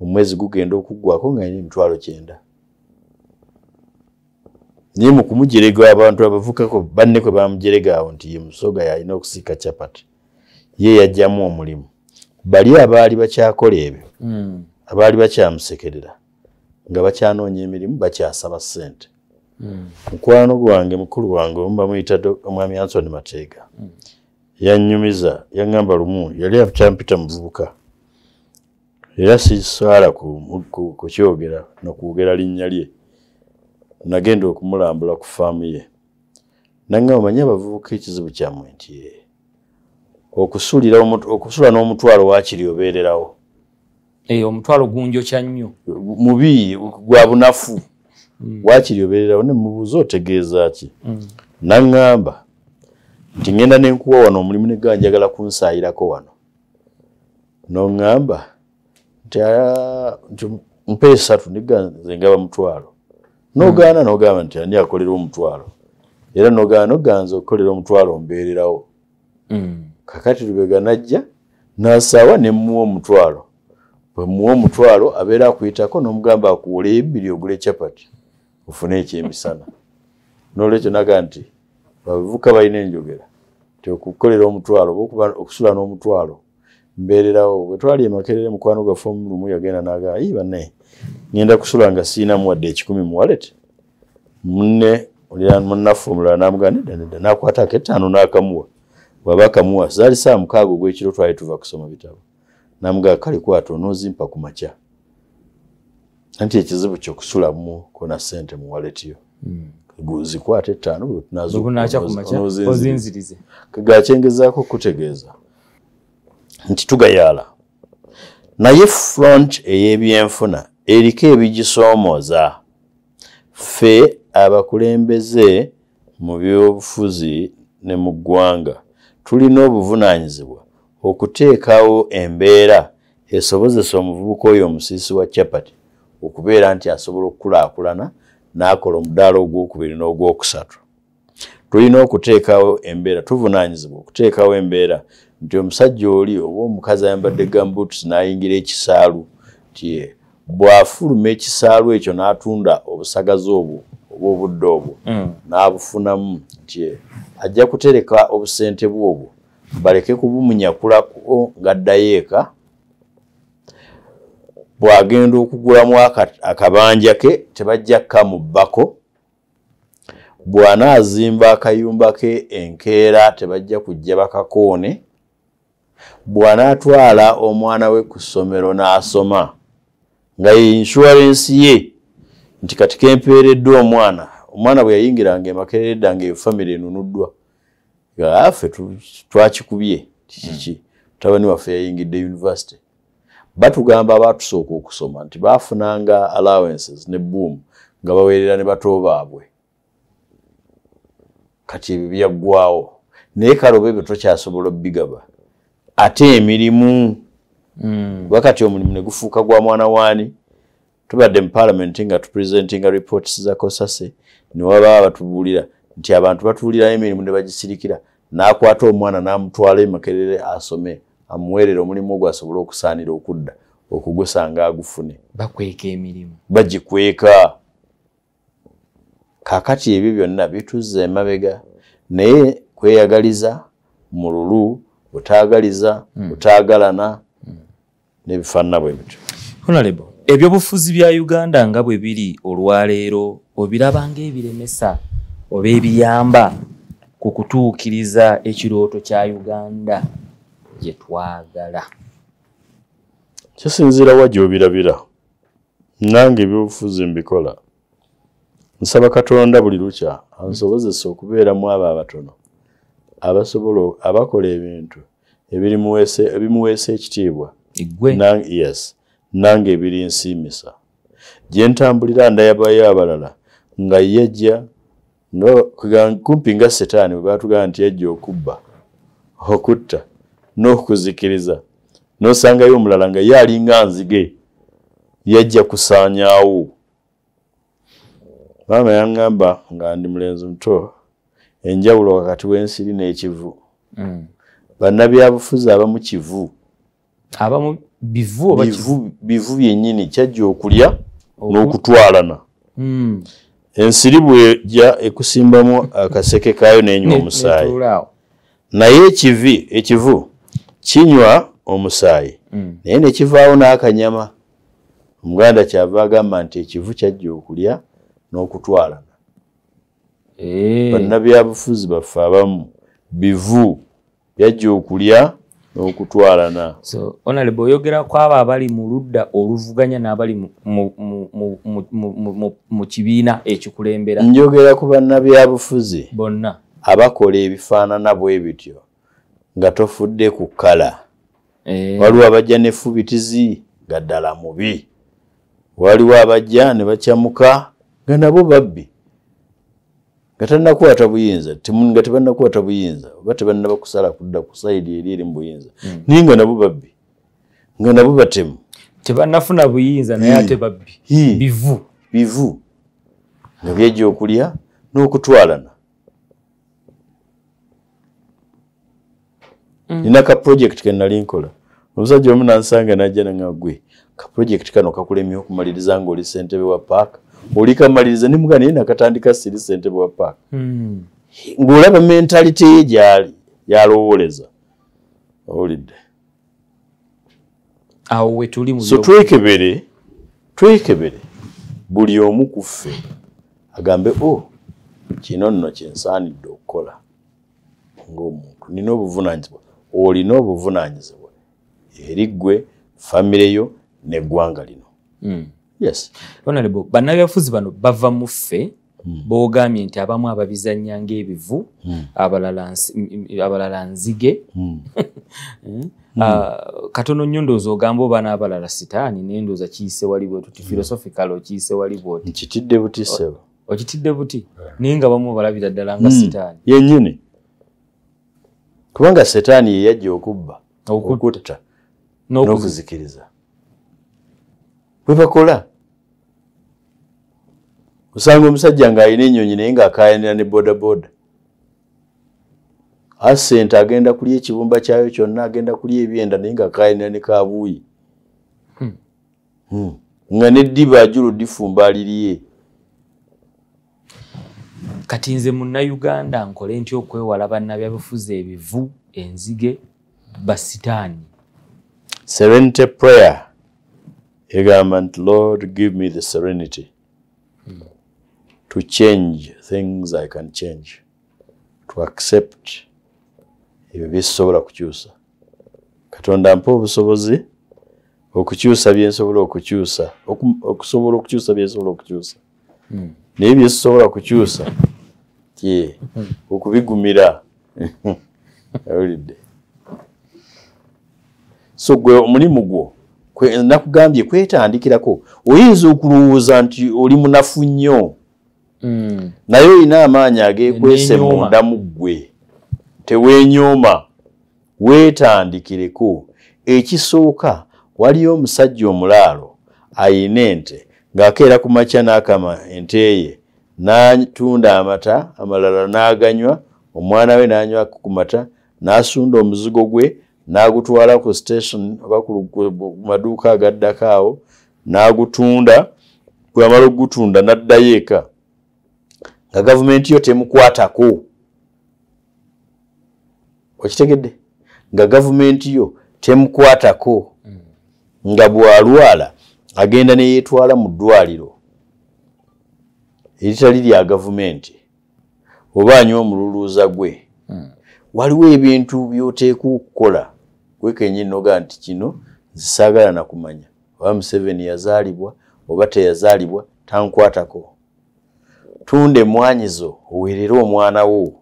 S2: omwezi gugenda okuggwako ng'alina emitwalo kyenda naye mu kumujerega abantu abavukako banneko bamujerega awo nti ye musoga yalina okusiika capati ye yajjamu omulimu bali abaali bakyakola ebyo hmm. abaali bakyamusekerera mm. nga bakyanoonya emirimu bakyasaba ssente hmm. mukwano gwange mukulu wange mbamuyita omwami antony mateega yanyumiza yaŋamba lumu yali akyampita muvubuka era siswala kukyogera nokwogera linnya lye nagenda okumulambula ku faamu ye naŋamba manye abavubuka ekizibu kyammwe nti okusula n'omutwalo wakiri obeererawo Eh, omutwalo gunjokya nnyo mubi gwa bunafu hmm. waakiri obeererawo nemubuuza otegeeza ki hmm. naŋŋamba nti ŋŋenda nenkuwa wano omulimu ne gaba njagala kunsaayirako wano noŋŋamba nti mpa esatu negaze ngaba mutwalo hmm. nogaana nogamba nti ani akolera omutwalo era nogaana noganza okukolera omutwalo ombeererawo kakati lubega najja nasaawa nemuwa omutwalo bamuwa omutwalo abeera akuyitako nomugamba akuwola ebibiri ogule capati ofune ekyemisana nolwekyo naga nti bavuka balina enjogera tekukolera omutwalo oba okusula n'omutwalo mbeererawo bwetwali emakerere mukwano gaffe omulumu yagenda nagaa ii banne ngenda kusula nga siinamu wadde ekikumi muwalet munne munaffe omulala namugaa nedda nedda nakwatako ettaano nakamuwa waba akamuwa zaali saa mukaago ogwekiro twali tuva kusoma bitabo namugaa kalikwata onozimpa kumakya anti ekizibu kyokusulamu kona sente muwaletiyo hmm. zikwata etaano kagakyengezaako kutegeeza nti tugayaala naye front ey'ebyenfuna eriko ebigisoomooza ffe abakulembeze mu byobufuzi ne mu ggwanga tulina obuvunaanyizibwa okuteekawo embeera esobozesa omuvubuka oyo omusiisi wa capati okubeera nti asobola okukulaakulana n'akola omudaala ogwokubiri n'ogwokusatu tulina okuteekawo embeera tuvunaanyizibwa okuteekawo embeera nti omusajja oli oba omukazi ayambadde gambuts n'ayingira ekisaalu ti bwafuluma ekisaalu ekyo n'atunda obusagazi obwo oba obudde obwo hmm. n'abufunamu nti ajja kutereka obusente bwobwo baleke kubumunyakulako ngaddayo eka bwagenda okugulamu akabanja ke tebajja kukamubbako bw'anaazimba akayumba ke enkeera tebajja kujja bakakoone bw'anaatwala omwana we ku ssomero n'asoma nga ye insuwalensi ye nti kati kempeereddwa omwana omwana bwe yayingiranga emakereredda ngaefamire enunuddwa ffe twakikubye kiki mutabani mm. waffe yayingidde univesity batugamba abatusooka okusoma nti bafunanga allowances ne boom nga bawerera ne bato baabwe kati ebyo byaggwawo naye kaloba ebyo tokyasobola bigaba ate emirimu mm. wakati omulimu ne gufuuka gwa mwana waani tubadde mu palamenti nga tupresentinga reports za kosase newabaawo batubuulira nti abantu batuulirayo emirimu ne bagisirikira n'akwata omwana n'amutwala emakerere asome amuweerera omulimu ogwo asobole okusaanira okudda okugusanga agufune bakweka emirimu bagikweka kakati ebyo byonna bituzza emabega naye kweyagaliza mu lulu otaagaliza otaagalana hmm. n'ebifaanana bwe bityo
S1: honalebo ebyobufuzi bya uganda nga bwe biri olwaleero obiraba ngaebiremesa oba ebiyamba ku kutuukiriza ekirooto kya uganda gye twagala
S2: kisinziirawa gy'obirabira nange ebyobufuzi mbikola nsaba katonda buli lukya ansobozesa okubeeramu abo abatono abasobola abakola ebintu ebimuweesa ekitiibwa yes nange ebirinsiimisa gye ntambulira ndayabayo abalala nga yejja no kumpi nga setaani bwebatugamba nti yajja okubba okutta n'okuzikiriza n'osangayo omulala nga ye alinga nzige yajja kusaanyaawo maama yaŋŋamba nga ndi mulenzi muto enjawulo wakati w'ensiri n'ekivu mm. bannabyabufuzi abamu kivu bivu byennyini kyajja okulya n'okutwalana mm. ensiri bwejja ekusimbamu akaseke kaayo nenywa omusaayi naye ekivi ekivu kinywa omusaayi mm. naye nekivaawo n'akanyama omuganda kyava agamba nti ekivu kyajja okulya n'okutwalana bannabyabufuzi baffe abamu bivu byajja okulya okutwalana so
S1: honorable oyogera kwabo abali mu ludda oluvuganya n'abali mu kibiina ekikulembera njogera
S2: ku bannabyabufuzi bonna abakola ebifaanana bwe bityo nga tofudde ku kala eh. waliwo abajja nefubitizi nga ddala mubi waliwo abajja ne bacyamuka nga nabo babbi nga talinakwata buyinza nga tebanakwata buyinza oba tebalina bakusala kudda ku saidi eri eri mu buyinza naye nga nabo babbi nga nabo batemu tebanafuna buyinza naye ate babbi bivu bivu nga byejja okulya n'okutwalana mm. nina ka purojekiti kenali nkola omusajja omu nansanga najja nangagwe ka purojekiti kano kakulemya okumaliriza ngaoli ssentebe wa paaka olikamaliriza nimuga naye nakatandika siri ssentebe wa paaka mm. ngaolaba mentality ye gyali yalowoleza owulidde awo wetuli so twekebere twekebere buli omu ku ffe agambe o oh, kino nno kyensaanidde okukola ngaomuntu nina obuvunanyizibwa olina obuvunanyizibwa eri ggwe famire yo neggwanga lino mm.
S1: onalebo bannabyafuzi bano bava mu ffe hmm. bogambye nti abamu ababizanya ngaebivu hmm. abalala nzige hmm. eh, ah, katono nnyo ndooza ogamba oba n'abalala sitaani naye ndooza kiyise wali bwe tuti philosophical okiyise wali bwe oti kitidde buti sebo okitidde buti eh. naye nga bamu obalabira ddala nga sitaani
S2: yennyini kubanga sitaani yeyajja okubba okutta n'okuzikiriza webakola osanga omusajja ngaalina enyonyi naye ngaakayanira ne bodaboda asente agenda kulya ekibumba kyayo kyonna agenda kulya ebyenda naye ngaakayanira ne kabuuyi hmm. hmm. nga neddiba ajulu difumba alirye
S1: kati nze munnauganda nkole nti okwewala bannabyabufuzi ebivu enzige basitaani
S2: serente prayer a government, Lord, give me the serenity mm. to change things I can change, to accept ebyo byesobola kukyusa katonda mpa obusobozi okukyusa byensobola okukyusa okusobola okukyusa byensobola okukyusa naye byesobola kukyusa okubigumira awulidde so gwe omulimu gwo nakugambye kwetandikirako oyinza okulowooza nti oli munafu nnyo hmm. naye olina amaanyi ageekwese munda mu ggwe tewenyooma weetandikireko ekisooka waliyo omusajja omulaalo ayina ente ng'akeera ku makya n'akama ente ye n'atunda amata amalala n'aganywa omwana we n'anywako ku mata n'asunda omuzigo gwe n'agutwala ku station oba kumaduuka agaddako awo n'agutunda gwamala ogutunda n'addayo eka nga gavumenti yo temukwatako okitegedde nga gavumenti yo temukwatako hmm. nga bwalwala agenda neyeetwala mu ddwaliro eritali lya gavumenti oba anywa omululuuza gwe hmm. waliwo ebintu byoteeka okukola mm. kwekenyinoga nti kino nsaagala nakumanya oba museveni yazaalibwa oba teyazaalibwa tankwatako tunda emwanyizo owerere omwana wo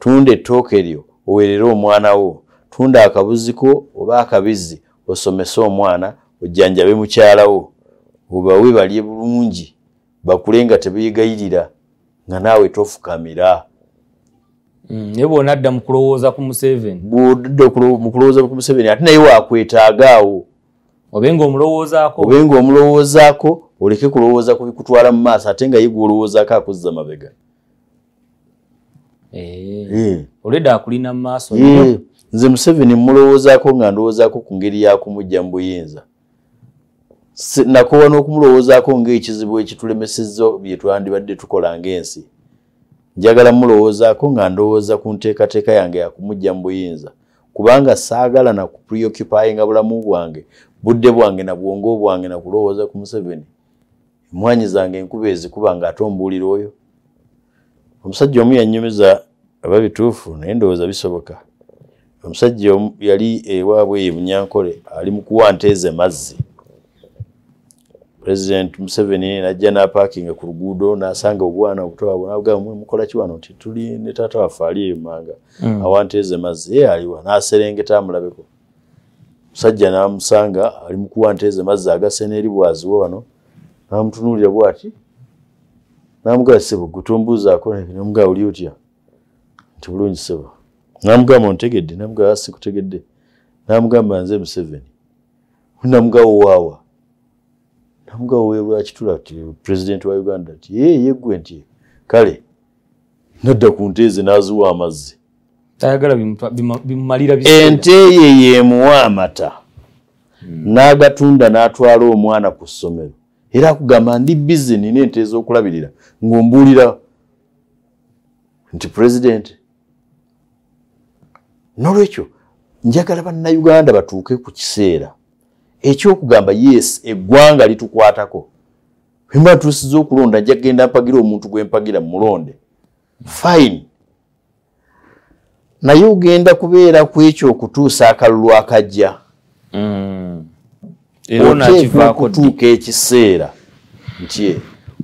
S2: tunda ettooke eryo owerere omwana wo tunda akabuziko oba akabizi osomese omwana ojjanjabe mukyalawo obawe balye bulungi bakule nga tebeegayirira nga naawe tofukamira Mm, yebo nadda mukulowoza ku Museven. Budde mukulowoza ku Museven ati naye wakwetaagawo. Obengo omulowozaako. Obengo omulowozaako oleke kulowoza ku kutwala mu maaso ate nga yigu olowooza ka kuzza mabega. Eh. E. Eh.
S1: Oleda akulina mu maaso. E. E.
S2: Nze Museven mulowozaako nga ndowoozaako ku ngeri ya kumujja mu buyinza. Nakuwa n'okumulowoozaako ng'ekizibu ekitulemesezza bye twandibadde tukola ng'ensi. njagala mulowoozaako nga ndowooza ku nteekateeka yange yakumujja mu buyinza kubanga saagala na ku preoccupayinga bulamu bwange budde bwange na bwongo bwange na kulowooza ku museveni emwanyi zange enkuba ezikuba ng'ate ombuulira oyo omusajja omu yannyumiza aba bituufu naye ndowooza bisoboka omusajja omu yali ewaabwe ye bunyankole ali mu kuwa nteeza mazzi President Museveni najja na parking ku luguudo nasanga obwana obutoba bona abuga mu mukola ki wano ti tuli ne tata wafali e manga mm. awanteze mazi ye aliwa naserengeta amulabeko sajja na musanga ali mukuwa anteze mazi agaseneri bwazi wano namtunulira bwati Namuga sebo gutumbuza akone kino muga uli utya. Tubulunyi sebo. Namuga montegede namuga asikutegede. Ah, namuga manze mseveni. Namuga uwawa. namugabo we lwakitula ti pulezidenti wa uganda ti ye yeggwe nti kale nadda ku nte ze n'aziwa amazzi ente ye yemuwa amata hmm. n'agatunda n'atwala omwana ku ssomero era akugamba ndi bizi nina ente ez'okulabirira ng'ombuulira nti pulezidenti n'olwekyo njagala bannayuganda batuuke ku kiseera ekyokugamba yes eggwanga litukwatako wemba ntusiza okulonda nja kgenda mpagira omuntu gwempagira mulonde fine naye ogenda kubeera ku ekyo okutuusa akalulu akajja mm. okutuuka ekiseera nti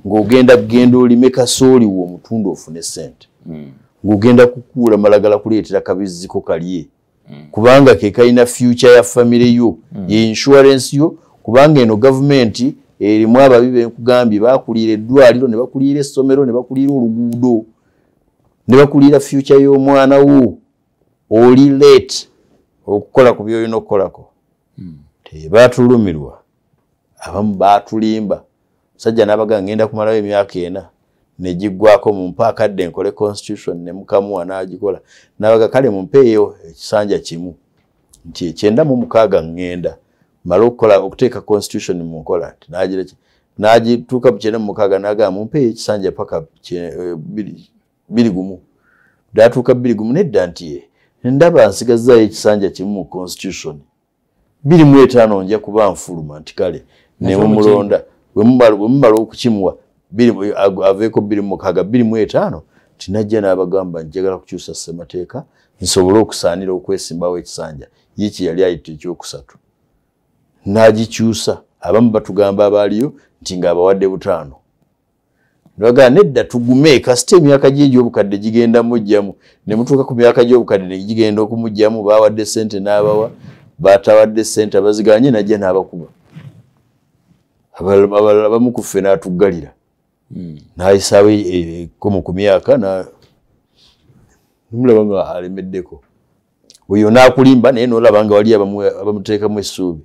S2: ng'ogenda kugenda olime kasooliwo omutundu ofune sente mm. ng'ogenda kukuula malagala kuleetera kabiziko kalye Mm. kubanga ke kalina future ya famire yo mm. ye insurance yo kubanga eno government erimu ababi benkugambye bakuliira eddwaliro ne bakuliira essomero ne bakuliira oluguudo ne bakuliira future y'omwana wo oli late okukola ku byoyina okukolako mm. tebatulumirwa abamu batulimba omusajja n'abagaa ngenda kumalayo emyaka ena mm. nejiggwaako mumpaakadde nkole constitution ne mukamuwa n'agikola nabaga kale mumpeeyo ekisanja kimu nti ekyenda mu mukaaga ŋŋenda mmale okukola okuteeka constitution munkola tinagira n'agituuka mu kyenda mu mukaaga naagamba mumpeeyo ekisanja paka bbiri gumu daatuuka bbiri gumu nedda nti ye eh, ndaba nsigazzayo ekisanja kimu mu constitution biri mu etaano nja kuba nfuluma nti kale newemulonda wemumala okukimuwa aveeko bbiri mukaaga bbiri mu etaano tinajja n'abagamba njagala kukyusa ssemateeka nsobole okusaanira okwesimbawo ekisanja ye kyeyali ayita ekyokusatu n'agikyusa abamu batugamba abaaliyo nti ng'abawadde butaano nibagaa nedda tugume kasita emyaka gye egyobukadde gigenda mujjamu ne mutuuka ku myaka gyobukadde negigenda okumujjamu baawadde sente n'abawa batawadde sente abaziganye najja n'abakuba abamu kuffe n'atuggalira Mm. naayisaawo eh, ekkumu ku myaka nmulaba nga alemeddeko oyo nakulimba naye nolaba nga wali abamuteekamu essuubi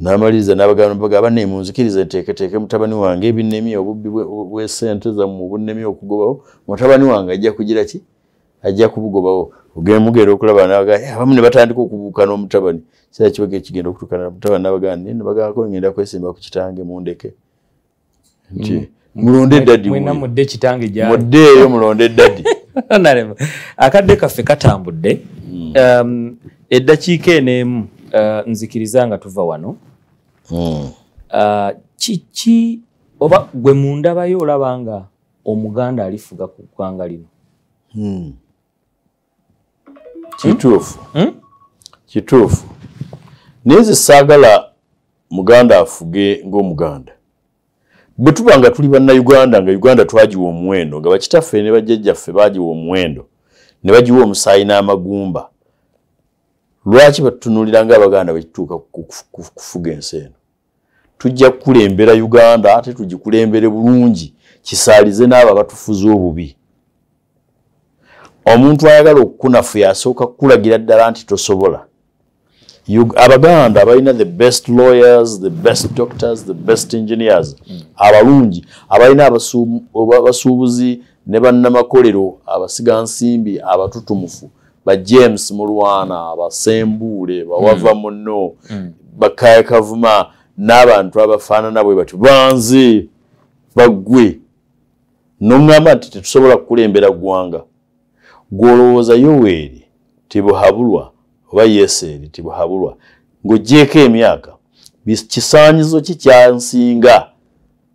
S2: namaliriza nabagambagaba ne munzikiriza nteeketeeke mutabani wange ebinemi obubbi bwesente zamu obunemi okugobawo mutabani wange ajja kugira ki ajja kubugobawo ogemugere okulaba eh, abamu nebatandika okubuukana omutabani kiakibaga ekigenda okutukana mutabani nabagaa nbagaako ngenda kwesimba ku kitange mundeke nti mm. mulonde daddi mudde kitange ja muddeeyo mulonde daddi nareba akadde kaffe katambudde
S1: mm. um, eddakiika eneemu uh, nzikiriza nga tuva wano kiki mm. uh, oba gwe mundabayo olaba nga omuganda alifuga ku ggwanga lino
S2: hmm. Hmm? kituufu hmm? kituufu naye zesaagala muganda afuge ngaomuganda bwe tuba nga tuli bannayuganda nga uganda twagiwa omuwendo nga bakitaffe ne bajjajjaffe baagiwa omuwendo ne bagiwa omusaayi n'amagumba lwaki batutunuulira ngaabaganda bekituuka kufuga ensi eno tujja kukulembera uganda ate tugikulembere bulungi kisaalize n'abo abatufuze obubi omuntu ayagala okukunafu yasooka kukulagira ddala nti tosobola abaganda balina the best lawyers the best doctors the best engineers mm. abalungi abalina abasuubuzi ne bannamakolero abasigansimbi abatutumufu ba james mulwana basembuule bawava mm. muno mm. bakaya kavuma n'abantu abafaanana bwe bati banzi baggwe nomugamba nti tetusobola kukulembera ggwanga gwolowooza yoweeri tebuhabulwa oba yesr tibuhabulwa ng'ogyeko emyaka kisaanyizo kikyansinga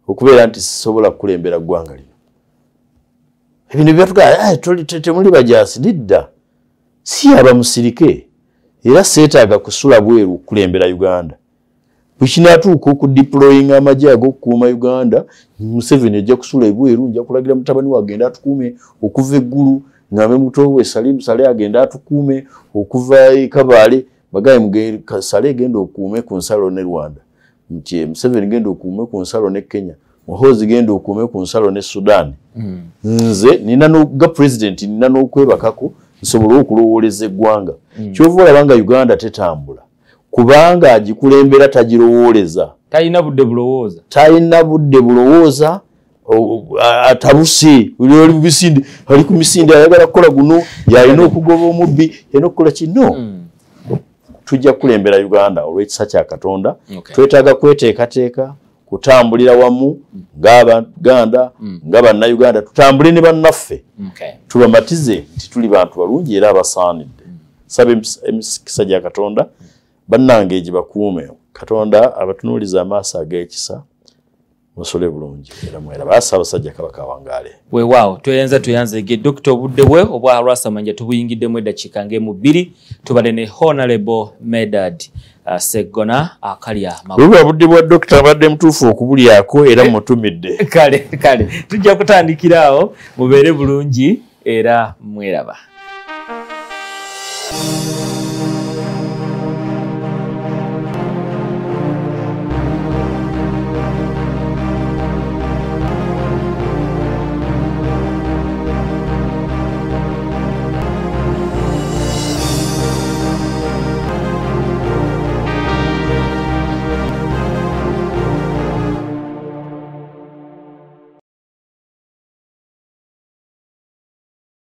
S2: okubeera nti sisobola kukulembera ggwanga lino ebintu byatugambatemuli bajasi nidda si yaba musirike era seetaaga kusula bweru okukulembera uganda bwekinatuuka okudiployinga amagye ag'okukuuma uganda museveni ajja kusula ebweru nja kulagira mutabani wagenda atukuume okuva eggulu nga be muto we Salim Saleh agenda atukume okuvaayo e kabale bagaye mugeri Saleh genda okume ku nsalo ne Rwanda mti M7 genda okume ku nsalo ne Kenya Mahozi genda okume ku nsalo ne Sudan mm. nze nina no ga president nina no kwebakako nsobola okulowoleze gwanga mm. kyovola banga Uganda tetambula kubanga ajikulembera tajirowoleza tayina budde bulowoza tayina budde bulowoza atabuse buliwali mubisinde ali ku misinde ayagala kukola guno yalina okugoba omubbi yalina okukola kino hmm. tujja kukulembera uganda olwekisa kyakatonda twetaaga kweteekateeka kutambulira wamu ngabaganda nga bannauganda hmm. tutambule ne bannaffe tubamatize nti tuli bantu balungi era abasaanidde saba emikisa gyakatonda bannange gye bakuume katonda abatunuuliza amaaso ag'ekisa musule bulungi era mwera basaabasajja kabaka wangaale
S1: weewaawo tweyanza tuyanzege dokita obudde bwe obwa lwasamanja tubuyingiddemu eddakiika ngaemu bbiri tubale ne honorable medad uh, segona akalya lulwa budde
S2: bwa dokita abadde mutuufu okubulyako era mutumidde
S1: kale kale tujja kutandikiraawo mubeere bulungi era
S2: mwerabaa